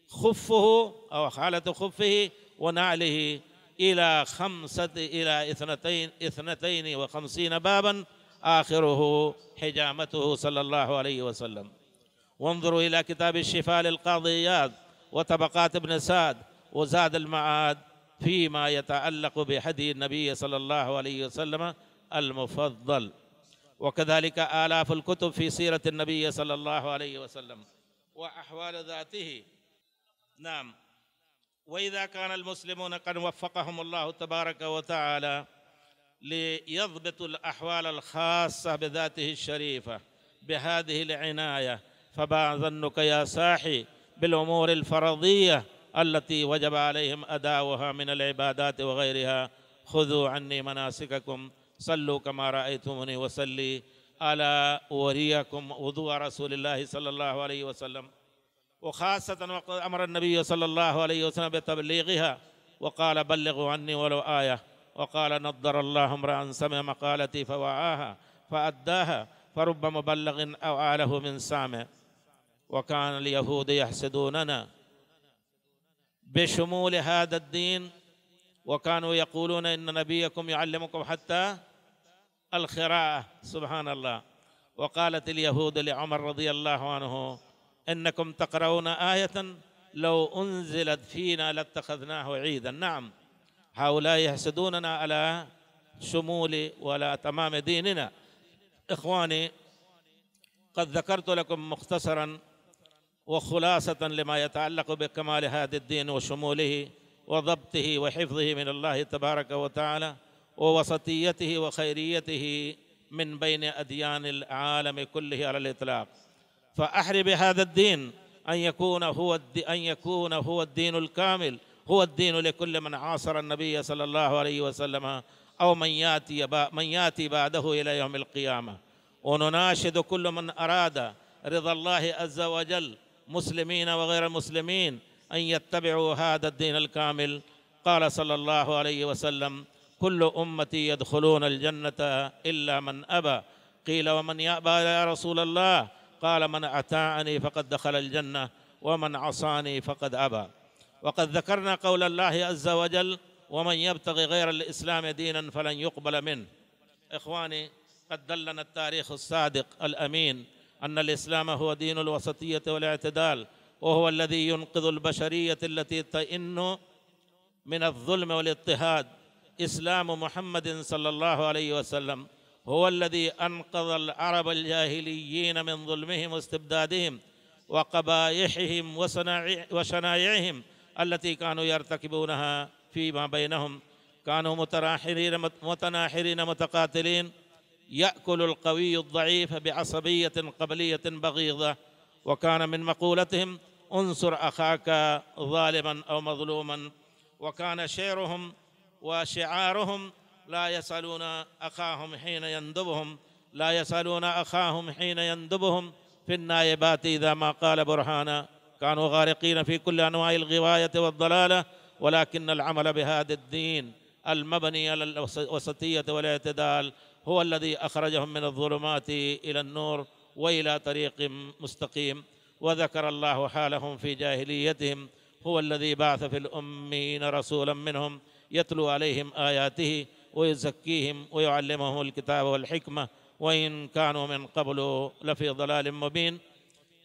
خفه او حاله خفه ونعله إلى خمسة إلى اثنتين اثنتين وخمسين بابا آخره حجامته صلى الله عليه وسلم وانظروا إلى كتاب الشفاء للقاضيات وطبقات ابن سعد وزاد المعاد فيما يتعلق بهدي النبي صلى الله عليه وسلم المفضل وكذلك آلاف الكتب في سيرة النبي صلى الله عليه وسلم وأحوال ذاته نعم وإذا كان المسلمون قد وفقهم الله تبارك وتعالى ليضبطوا الأحوال الخاصة بذاته الشريفة بهذه العناية فما ظنك يا ساحي بالأمور الفرضية التي وجب عليهم أداؤها من العبادات وغيرها خذوا عني مناسككم صلوا كما رأيتموني وصلي ألا أريكم وضوء رسول الله صلى الله عليه وسلم وخاصة وقد أمر النبي صلى الله عليه وسلم بتبليغها وقال بلغوا عني ولو آية وقال نضر الله امرأ سمع مقالتي فوعاها فأداها فرب مبلغ أو آله من سامع وكان اليهود يحسدوننا بشمول هذا الدين وكانوا يقولون إن نبيكم يعلمكم حتى الخراءة سبحان الله وقالت اليهود لعمر رضي الله عنه انكم تقرؤون ايه لو انزلت فينا لاتخذناه عيدا نعم هؤلاء يحسدوننا على شمول ولا تمام ديننا اخواني قد ذكرت لكم مختصرا وخلاصه لما يتعلق بكمال هذا الدين وشموله وضبطه وحفظه من الله تبارك وتعالى ووسطيته وخيريته من بين أديان العالم كله على الإطلاق فأحر بهذا الدين أن يكون هو أن يكون هو الدين الكامل هو الدين لكل من عاصر النبي صلى الله عليه وسلم أو من ياتي من ياتي بعده إلى يوم القيامة ونناشد كل من أراد رضا الله عز وجل مسلمين وغير المسلمين أن يتبعوا هذا الدين الكامل قال صلى الله عليه وسلم كل أمتي يدخلون الجنة إلا من أبى قيل ومن يأبى يا رسول الله قال من أتاني فقد دخل الجنة ومن عصاني فقد أبى وقد ذكرنا قول الله عز وجل ومن يبتغي غير الإسلام دينا فلن يقبل منه إخواني قد دلنا التاريخ الصادق الأمين أن الإسلام هو دين الوسطية والاعتدال وهو الذي ينقذ البشرية التي تئن من الظلم والاضطهاد إسلام محمد صلى الله عليه وسلم هو الذي أنقذ العرب الجاهليين من ظلمهم واستبدادهم وقبائحهم وشنايعهم التي كانوا يرتكبونها فيما بينهم كانوا متراحرين متناحرين متقاتلين يأكل القوي الضعيف بعصبية قبلية بغيضة وكان من مقولتهم انصر أخاك ظالما أو مظلوما وكان شعرهم وشعارهم لا يسألون أخاهم حين يندبهم لا يسألون أخاهم حين يندبهم في النائبات إذا ما قال برهانا كانوا غارقين في كل أنواع الغواية والضلالة ولكن العمل بهذا الدين المبني على الوسطية والاعتدال هو الذي أخرجهم من الظلمات إلى النور وإلى طريق مستقيم وذكر الله حالهم في جاهليتهم هو الذي بعث في الأمين رسولا منهم يتلو عليهم آياته ويزكيهم ويعلمهم الكتاب والحكمة وإن كانوا من قبل لفي ضلال مبين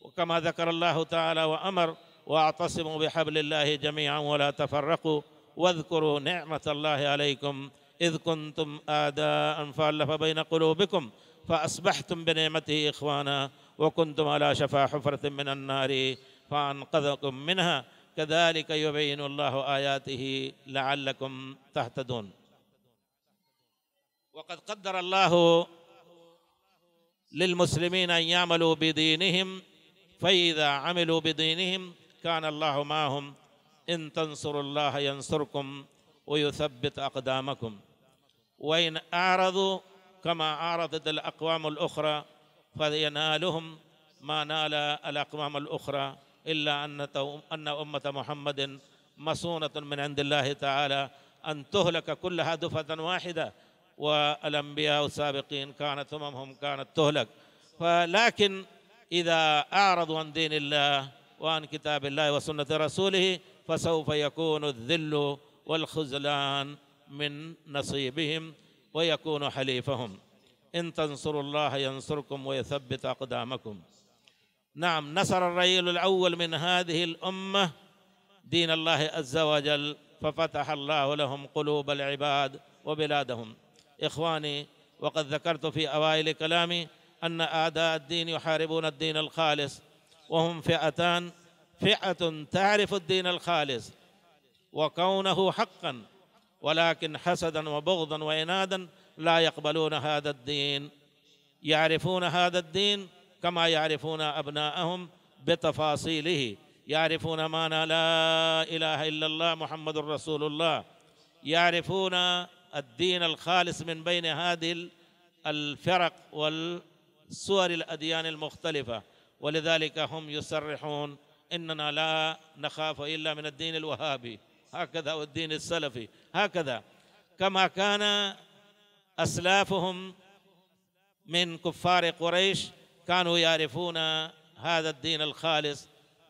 وكما ذكر الله تعالى وأمر واعتصموا بحبل الله جميعا ولا تفرقوا واذكروا نعمة الله عليكم إذ كنتم آداء فألف بين قلوبكم فأصبحتم بنعمته إخوانا وكنتم على شفا حفرة من النار فأنقذكم منها كذلك يبين الله آياته لعلكم تهتدون وقد قدر الله للمسلمين أن يعملوا بدينهم فإذا عملوا بدينهم كان الله معهم إن تنصروا الله ينصركم ويثبت أقدامكم وإن أعرضوا كما أعرضت الأقوام الأخرى فينالهم ما نال الأقوام الأخرى إلا أن أن أمة محمد مصونة من عند الله تعالى أن تهلك كلها دفعة واحدة والأنبياء السابقين كانت أممهم كانت تهلك فلكن إذا أعرضوا عن دين الله وعن كتاب الله وسنة رسوله فسوف يكون الذل والخزلان من نصيبهم ويكون حليفهم إن تنصروا الله ينصركم ويثبت أقدامكم نعم نصر الرجل الأول من هذه الأمة دين الله عز وجل ففتح الله لهم قلوب العباد وبلادهم إخواني وقد ذكرت في أوائل كلامي أن أعداء الدين يحاربون الدين الخالص وهم فئتان فئة تعرف الدين الخالص وكونه حقا ولكن حسدا وبغضا وإنادا لا يقبلون هذا الدين يعرفون هذا الدين كما يعرفون أبناءهم بتفاصيله يعرفون ما لا إله إلا الله محمد رسول الله يعرفون الدين الخالص من بين هذه الفرق والصور الأديان المختلفة ولذلك هم يصرحون إننا لا نخاف إلا من الدين الوهابي هكذا والدين السلفي هكذا كما كان أسلافهم من كفار قريش كانوا يعرفون هذا الدين الخالص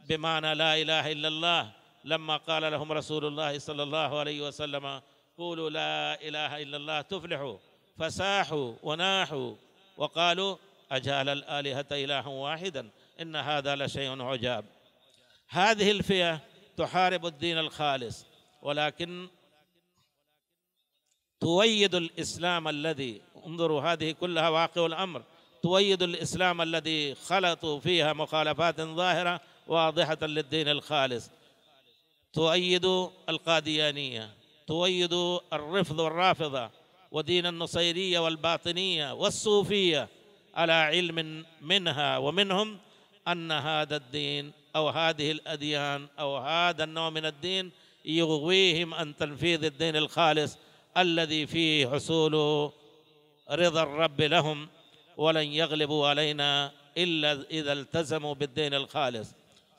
بمعنى لا إله إلا الله لما قال لهم رسول الله صلى الله عليه وسلم قولوا لا إله إلا الله تفلحوا فساحوا وناحوا وقالوا أجعل الآلهة إلها واحدا إن هذا لشيء عجاب هذه الفئة تحارب الدين الخالص ولكن تويد الإسلام الذي انظروا هذه كلها واقع الأمر تويد الإسلام الذي خلطوا فيها مخالفات ظاهرة واضحة للدين الخالص تؤيد القاديانية تويد الرفض والرافضة ودين النصيرية والباطنية والصوفية على علم منها ومنهم أن هذا الدين أو هذه الأديان أو هذا النوع من الدين يغويهم عن تنفيذ الدين الخالص الذي فيه حصول رضا الرب لهم ولن يغلبوا علينا إلا إذا التزموا بالدين الخالص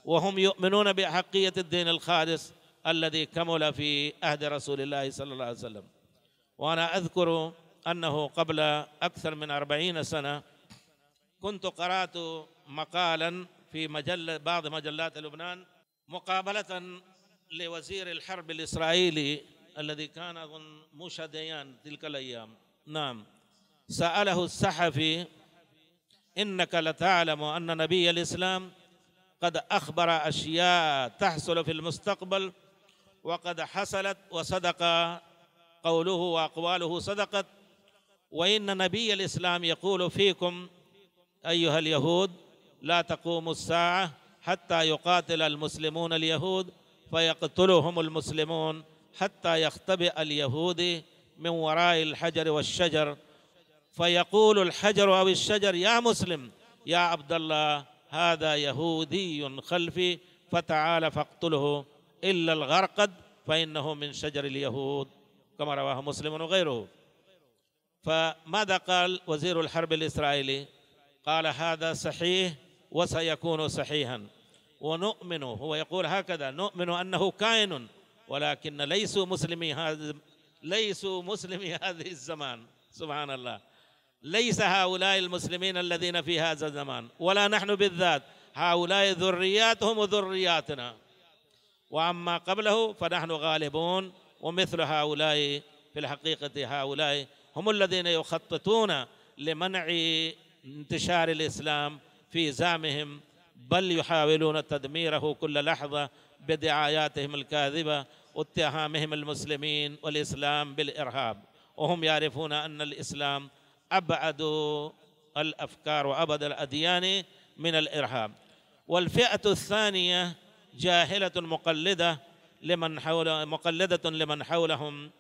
وهم يؤمنون بأحقية الدين الخالص الذي كمل في عهد رسول الله صلى الله عليه وسلم وأنا أذكر أنه قبل أكثر من أربعين سنة كنت قرأت مقالا في مجلة بعض مجلات لبنان مقابلة لوزير الحرب الإسرائيلي الذي كان أظن موشا ديان تلك الأيام نعم سأله الصحفي إنك لتعلم أن نبي الإسلام قد أخبر أشياء تحصل في المستقبل وقد حصلت وصدق قوله وأقواله صدقت وإن نبي الإسلام يقول فيكم أيها اليهود لا تقوم الساعة حتى يقاتل المسلمون اليهود فيقتلهم المسلمون حتى يختبئ اليهود من وراء الحجر والشجر فيقول الحجر أو الشجر يا مسلم يا عبد الله هذا يهودي خلفي فتعال فاقتله إلا الغرقد فإنه من شجر اليهود كما رواه مسلم وغيره فماذا قال وزير الحرب الإسرائيلي قال هذا صحيح وسيكون صحيحا ونؤمن هو يقول هكذا نؤمن أنه كائن ولكن ليسوا مسلمي هذا ليسوا مسلمي هذه الزمان سبحان الله ليس هؤلاء المسلمين الذين في هذا الزمان ولا نحن بالذات هؤلاء ذرياتهم وذرياتنا وعما قبله فنحن غالبون ومثل هؤلاء في الحقيقة هؤلاء هم الذين يخططون لمنع انتشار الإسلام في زامهم بل يحاولون تدميره كل لحظة بدعاياتهم الكاذبة واتهامهم المسلمين والإسلام بالإرهاب وهم يعرفون أن الإسلام أبعد الأفكار وأبعد الأديان من الإرهاب والفئة الثانية جاهلة مقلدة لمن حول مقلدة لمن حولهم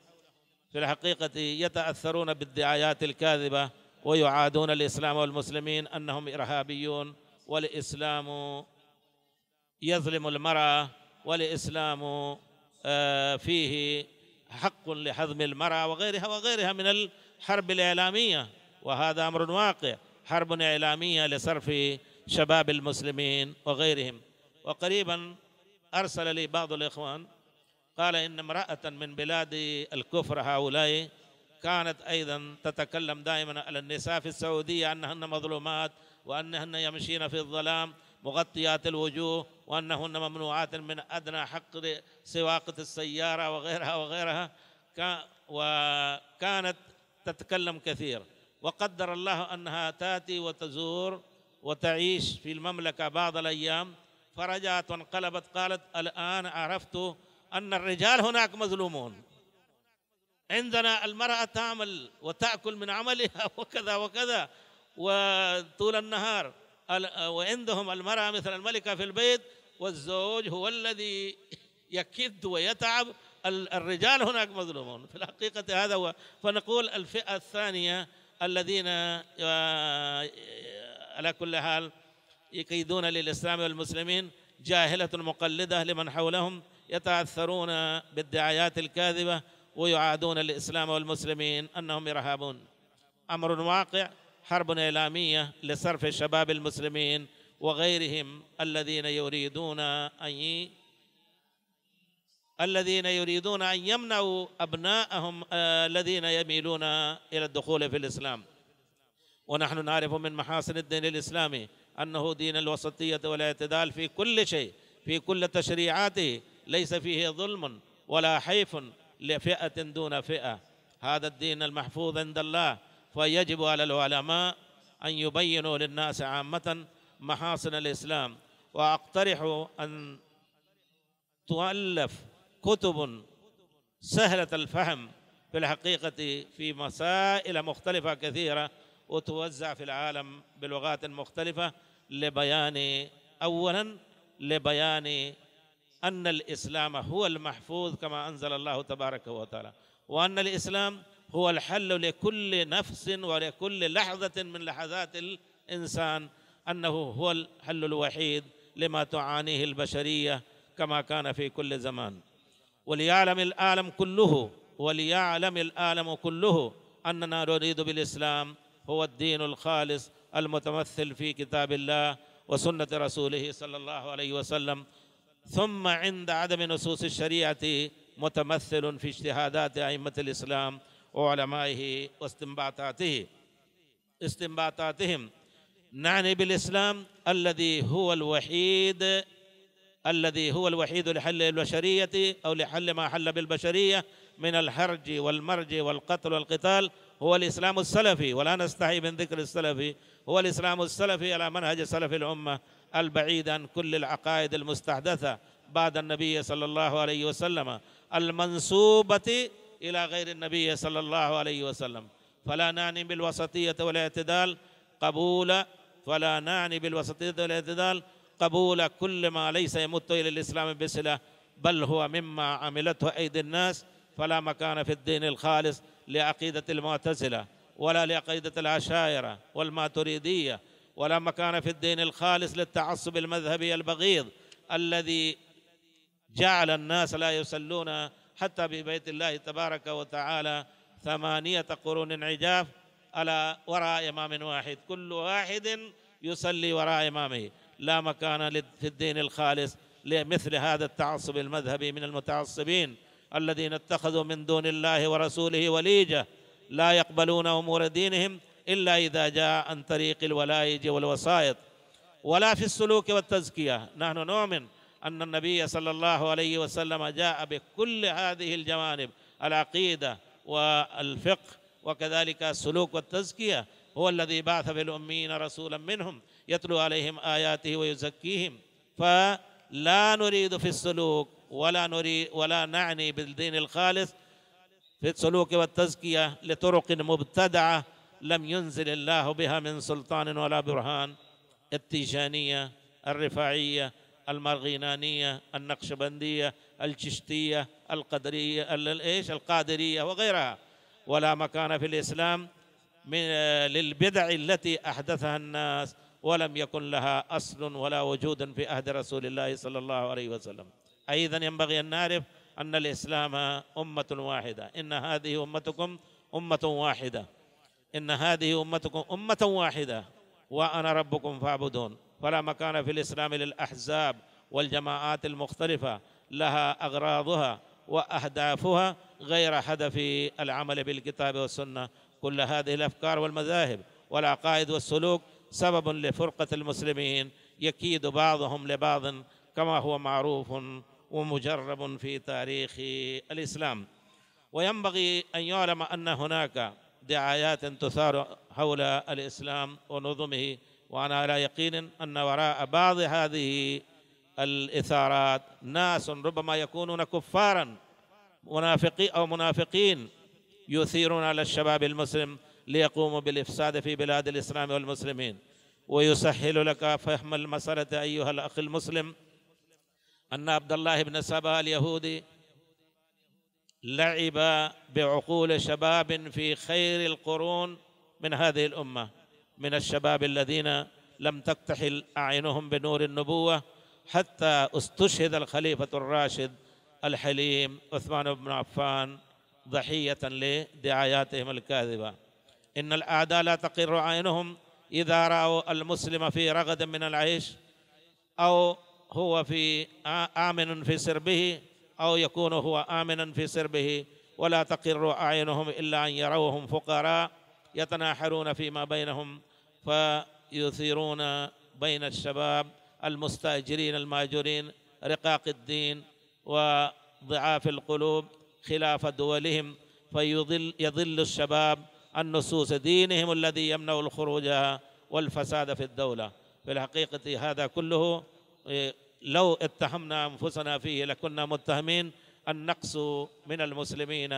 في الحقيقة يتأثرون بالدعايات الكاذبة ويعادون الإسلام والمسلمين أنهم إرهابيون والإسلام يظلم المرأة والإسلام آه، فيه حق لحظم المرأة وغيرها وغيرها من الحرب الإعلامية وهذا أمر واقع حرب إعلامية لصرف شباب المسلمين وغيرهم وقريبا أرسل لي بعض الإخوان قال إن امرأة من بلاد الكفر هؤلاء كانت أيضا تتكلم دائما على النساء في السعودية أنهن مظلومات وأنهن يمشين في الظلام مغطيات الوجوه وأنهن ممنوعات من أدنى حق سواقة السيارة وغيرها وغيرها وكانت تتكلم كثير وقدر الله أنها تأتي وتزور وتعيش في المملكة بعض الأيام فرجعت وانقلبت قالت الآن عرفت أن الرجال هناك مظلومون عندنا المرأة تعمل وتأكل من عملها وكذا وكذا وطول النهار وعندهم المرأة مثل الملكة في البيت والزوج هو الذي يكد ويتعب الرجال هناك مظلومون في الحقيقة هذا هو فنقول الفئة الثانية الذين آه، على كل حال يكيدون للإسلام والمسلمين جاهلة مقلدة لمن حولهم يتأثرون بالدعايات الكاذبة ويعادون الإسلام والمسلمين أنهم إرهابون أمر واقع حرب إعلامية لصرف الشباب المسلمين وغيرهم الذين يريدون أن ي... الذين يريدون أن يمنعوا أبناءهم آه، الذين يميلون إلى الدخول في الإسلام ونحن نعرف من محاسن الدين الإسلامي أنه دين الوسطية والاعتدال في كل شيء في كل تشريعاته ليس فيه ظلم ولا حيف لفئة دون فئة هذا الدين المحفوظ عند الله فيجب على العلماء أن يبينوا للناس عامة محاسن الإسلام وأقترح أن تؤلف كتب سهلة الفهم في الحقيقة في مسائل مختلفة كثيرة وتوزع في العالم بلغات مختلفة لبيان أولا لبيان أن الإسلام هو المحفوظ كما أنزل الله تبارك وتعالى وأن الإسلام هو الحل لكل نفس ولكل لحظة من لحظات الإنسان أنه هو الحل الوحيد لما تعانيه البشرية كما كان في كل زمان وليعلم العالم كله وليعلم العالم كله أننا نريد بالإسلام هو الدين الخالص المتمثل في كتاب الله وسنة رسوله صلى الله عليه وسلم ثم عند عدم نصوص الشريعة متمثل في اجتهادات أئمة الإسلام وعلمائه واستنباطاته استنباطاتهم نعني بالإسلام الذي هو الوحيد الذي هو الوحيد لحل البشرية أو لحل ما حل بالبشرية من الحرج والمرج والقتل والقتال هو الإسلام السلفي ولا نستحي من ذكر السلفي هو الإسلام السلفي على منهج سلف الأمة البعيد عن كل العقائد المستحدثة بعد النبي صلى الله عليه وسلم المنسوبة إلى غير النبي صلى الله عليه وسلم فلا نعني بالوسطية والاعتدال قبول فلا نعني بالوسطية والاعتدال قبول كل ما ليس يمت إلى الإسلام بصلة بل هو مما عملته أيدي الناس فلا مكان في الدين الخالص لعقيدة المعتزلة ولا لعقيدة العشائرة والماتريدية ولا مكان في الدين الخالص للتعصب المذهبي البغيض الذي جعل الناس لا يصلون حتى ببيت الله تبارك وتعالى ثمانية قرون عجاف على وراء إمام واحد كل واحد يصلي وراء إمامه لا مكان في الدين الخالص لمثل هذا التعصب المذهبي من المتعصبين الذين اتخذوا من دون الله ورسوله وليجة لا يقبلون أمور دينهم إلا إذا جاء عن طريق الولائج والوسائط ولا في السلوك والتزكية نحن نؤمن أن النبي صلى الله عليه وسلم جاء بكل هذه الجوانب العقيدة والفقه وكذلك السلوك والتزكية هو الذي بعث في الأمين رسولا منهم يتلو عليهم آياته ويزكيهم فلا نريد في السلوك ولا نري ولا نعني بالدين الخالص في السلوك والتزكية لطرق مبتدعة لم ينزل الله بها من سلطان ولا برهان التيجانية الرفاعية المرغينانية النقشبندية الجشتية القدرية الايش القادرية وغيرها ولا مكان في الإسلام من للبدع التي أحدثها الناس ولم يكن لها أصل ولا وجود في عهد رسول الله صلى الله عليه وسلم أيضا ينبغي أن نعرف أن الإسلام أمة واحدة إن هذه أمتكم أمة واحدة إن هذه أمتكم أمة واحدة وأنا ربكم فاعبدون فلا مكان في الإسلام للأحزاب والجماعات المختلفة لها أغراضها وأهدافها غير هدف العمل بالكتاب والسنة كل هذه الأفكار والمذاهب والعقائد والسلوك سبب لفرقة المسلمين يكيد بعضهم لبعض كما هو معروف ومجرب في تاريخ الإسلام وينبغي أن يعلم أن هناك دعايات تثار حول الإسلام ونظمه وأنا على يقين أن وراء بعض هذه الإثارات ناس ربما يكونون كفارا منافقي أو منافقين يثيرون على الشباب المسلم ليقوموا بالإفساد في بلاد الإسلام والمسلمين ويسهل لك فهم المسألة أيها الأخ المسلم أن عبد الله بن سبا اليهودي لعب بعقول شباب في خير القرون من هذه الأمة من الشباب الذين لم تكتحل أعينهم بنور النبوة حتى استشهد الخليفة الراشد الحليم عثمان بن عفان ضحية لدعاياتهم الكاذبة إن الأعداء لا تقر أعينهم إذا رأوا المسلم في رغد من العيش أو هو في آمن في سربه أو يكون هو آمنا في سربه ولا تقر أعينهم إلا أن يروهم فقراء يتناحرون فيما بينهم فيثيرون بين الشباب المستأجرين الماجورين رقاق الدين وضعاف القلوب خلاف دولهم فيضل يضل الشباب النصوص دينهم الذي يمنع الخروج والفساد في الدولة في الحقيقة هذا كله لو اتهمنا أنفسنا فيه لكنا متهمين النقص من المسلمين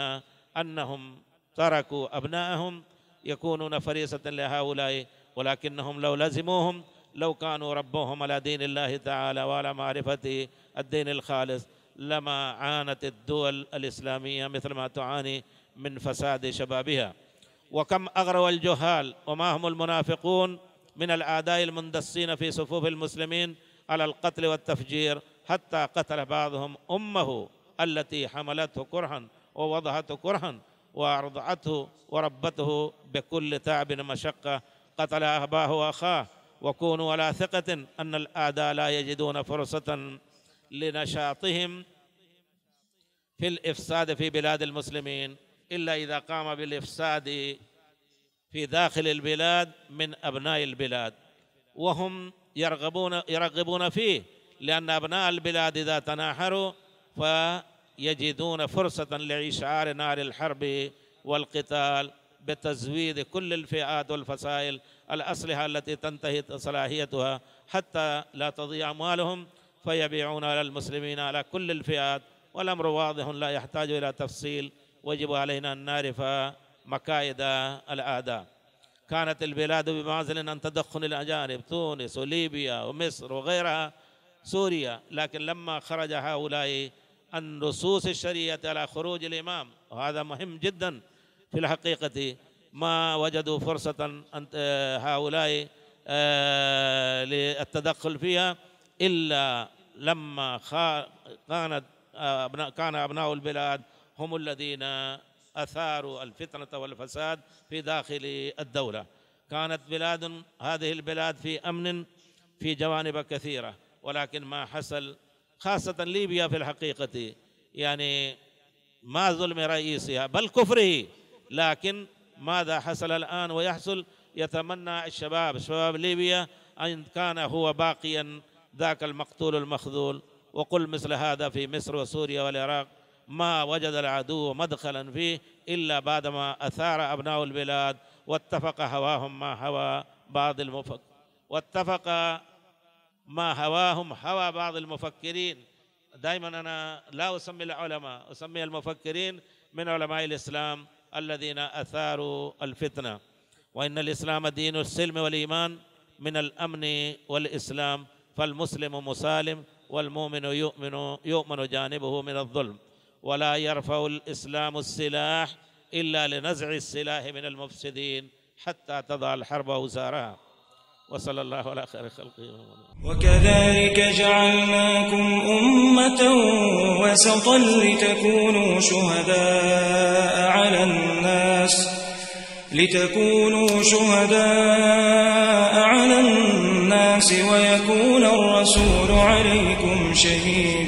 أنهم تركوا أبناءهم يكونون فريسة لهؤلاء ولكنهم لو لزموهم لو كانوا ربهم على دين الله تعالى وعلى معرفة الدين الخالص لما عانت الدول الإسلامية مثل ما تعاني من فساد شبابها وكم أغروا الجهال وما هم المنافقون من الأعداء المندسين في صفوف المسلمين على القتل والتفجير حتى قتل بعضهم أمه التي حملته كرها ووضعته كرها وأرضعته وربته بكل تعب ومشقة قتل أباه وأخاه وكونوا على ثقة أن الأعداء لا يجدون فرصة لنشاطهم في الإفساد في بلاد المسلمين إلا إذا قام بالإفساد في داخل البلاد من أبناء البلاد وهم يرغبون يرغبون فيه لأن أبناء البلاد إذا تناحروا فيجدون فرصة لإشعار نار الحرب والقتال بتزويد كل الفئات والفصائل الأسلحة التي تنتهي صلاحيتها حتى لا تضيع أموالهم فيبيعون على المسلمين على كل الفئات والأمر واضح لا يحتاج إلى تفصيل وجب علينا أن نعرف مكائد الأعداء كانت البلاد بمعزل عن تدخل الأجانب تونس وليبيا ومصر وغيرها سوريا لكن لما خرج هؤلاء عن نصوص الشريعة على خروج الإمام وهذا مهم جدا في الحقيقة ما وجدوا فرصة هؤلاء آه، للتدخل فيها إلا لما كانت آه، أبناء كان أبناء البلاد هم الذين أثاروا الفتنة والفساد في داخل الدولة كانت بلاد هذه البلاد في أمن في جوانب كثيرة ولكن ما حصل خاصة ليبيا في الحقيقة يعني ما ظلم رئيسها بل كفره لكن ماذا حصل الآن ويحصل يتمنى الشباب شباب ليبيا أن كان هو باقيا ذاك المقتول المخذول وقل مثل هذا في مصر وسوريا والعراق ما وجد العدو مدخلا فيه إلا بعدما أثار أبناء البلاد واتفق هواهم ما هوى بعض المفك واتفق ما هواهم هوى بعض المفكرين دائما أنا لا أسمي العلماء أسمي المفكرين من علماء الإسلام الذين أثاروا الفتنة وإن الإسلام دين السلم والإيمان من الأمن والإسلام فالمسلم مسالم والمؤمن يؤمن يؤمن جانبه من الظلم ولا يرفع الإسلام السلاح إلا لنزع السلاح من المفسدين حتى تضع الحرب أوزارها وصلى الله على خير خلقه وكذلك جعلناكم أمة وسطا لتكونوا شهداء على الناس لتكونوا شهداء على الناس ويكون الرسول عليكم شهيدا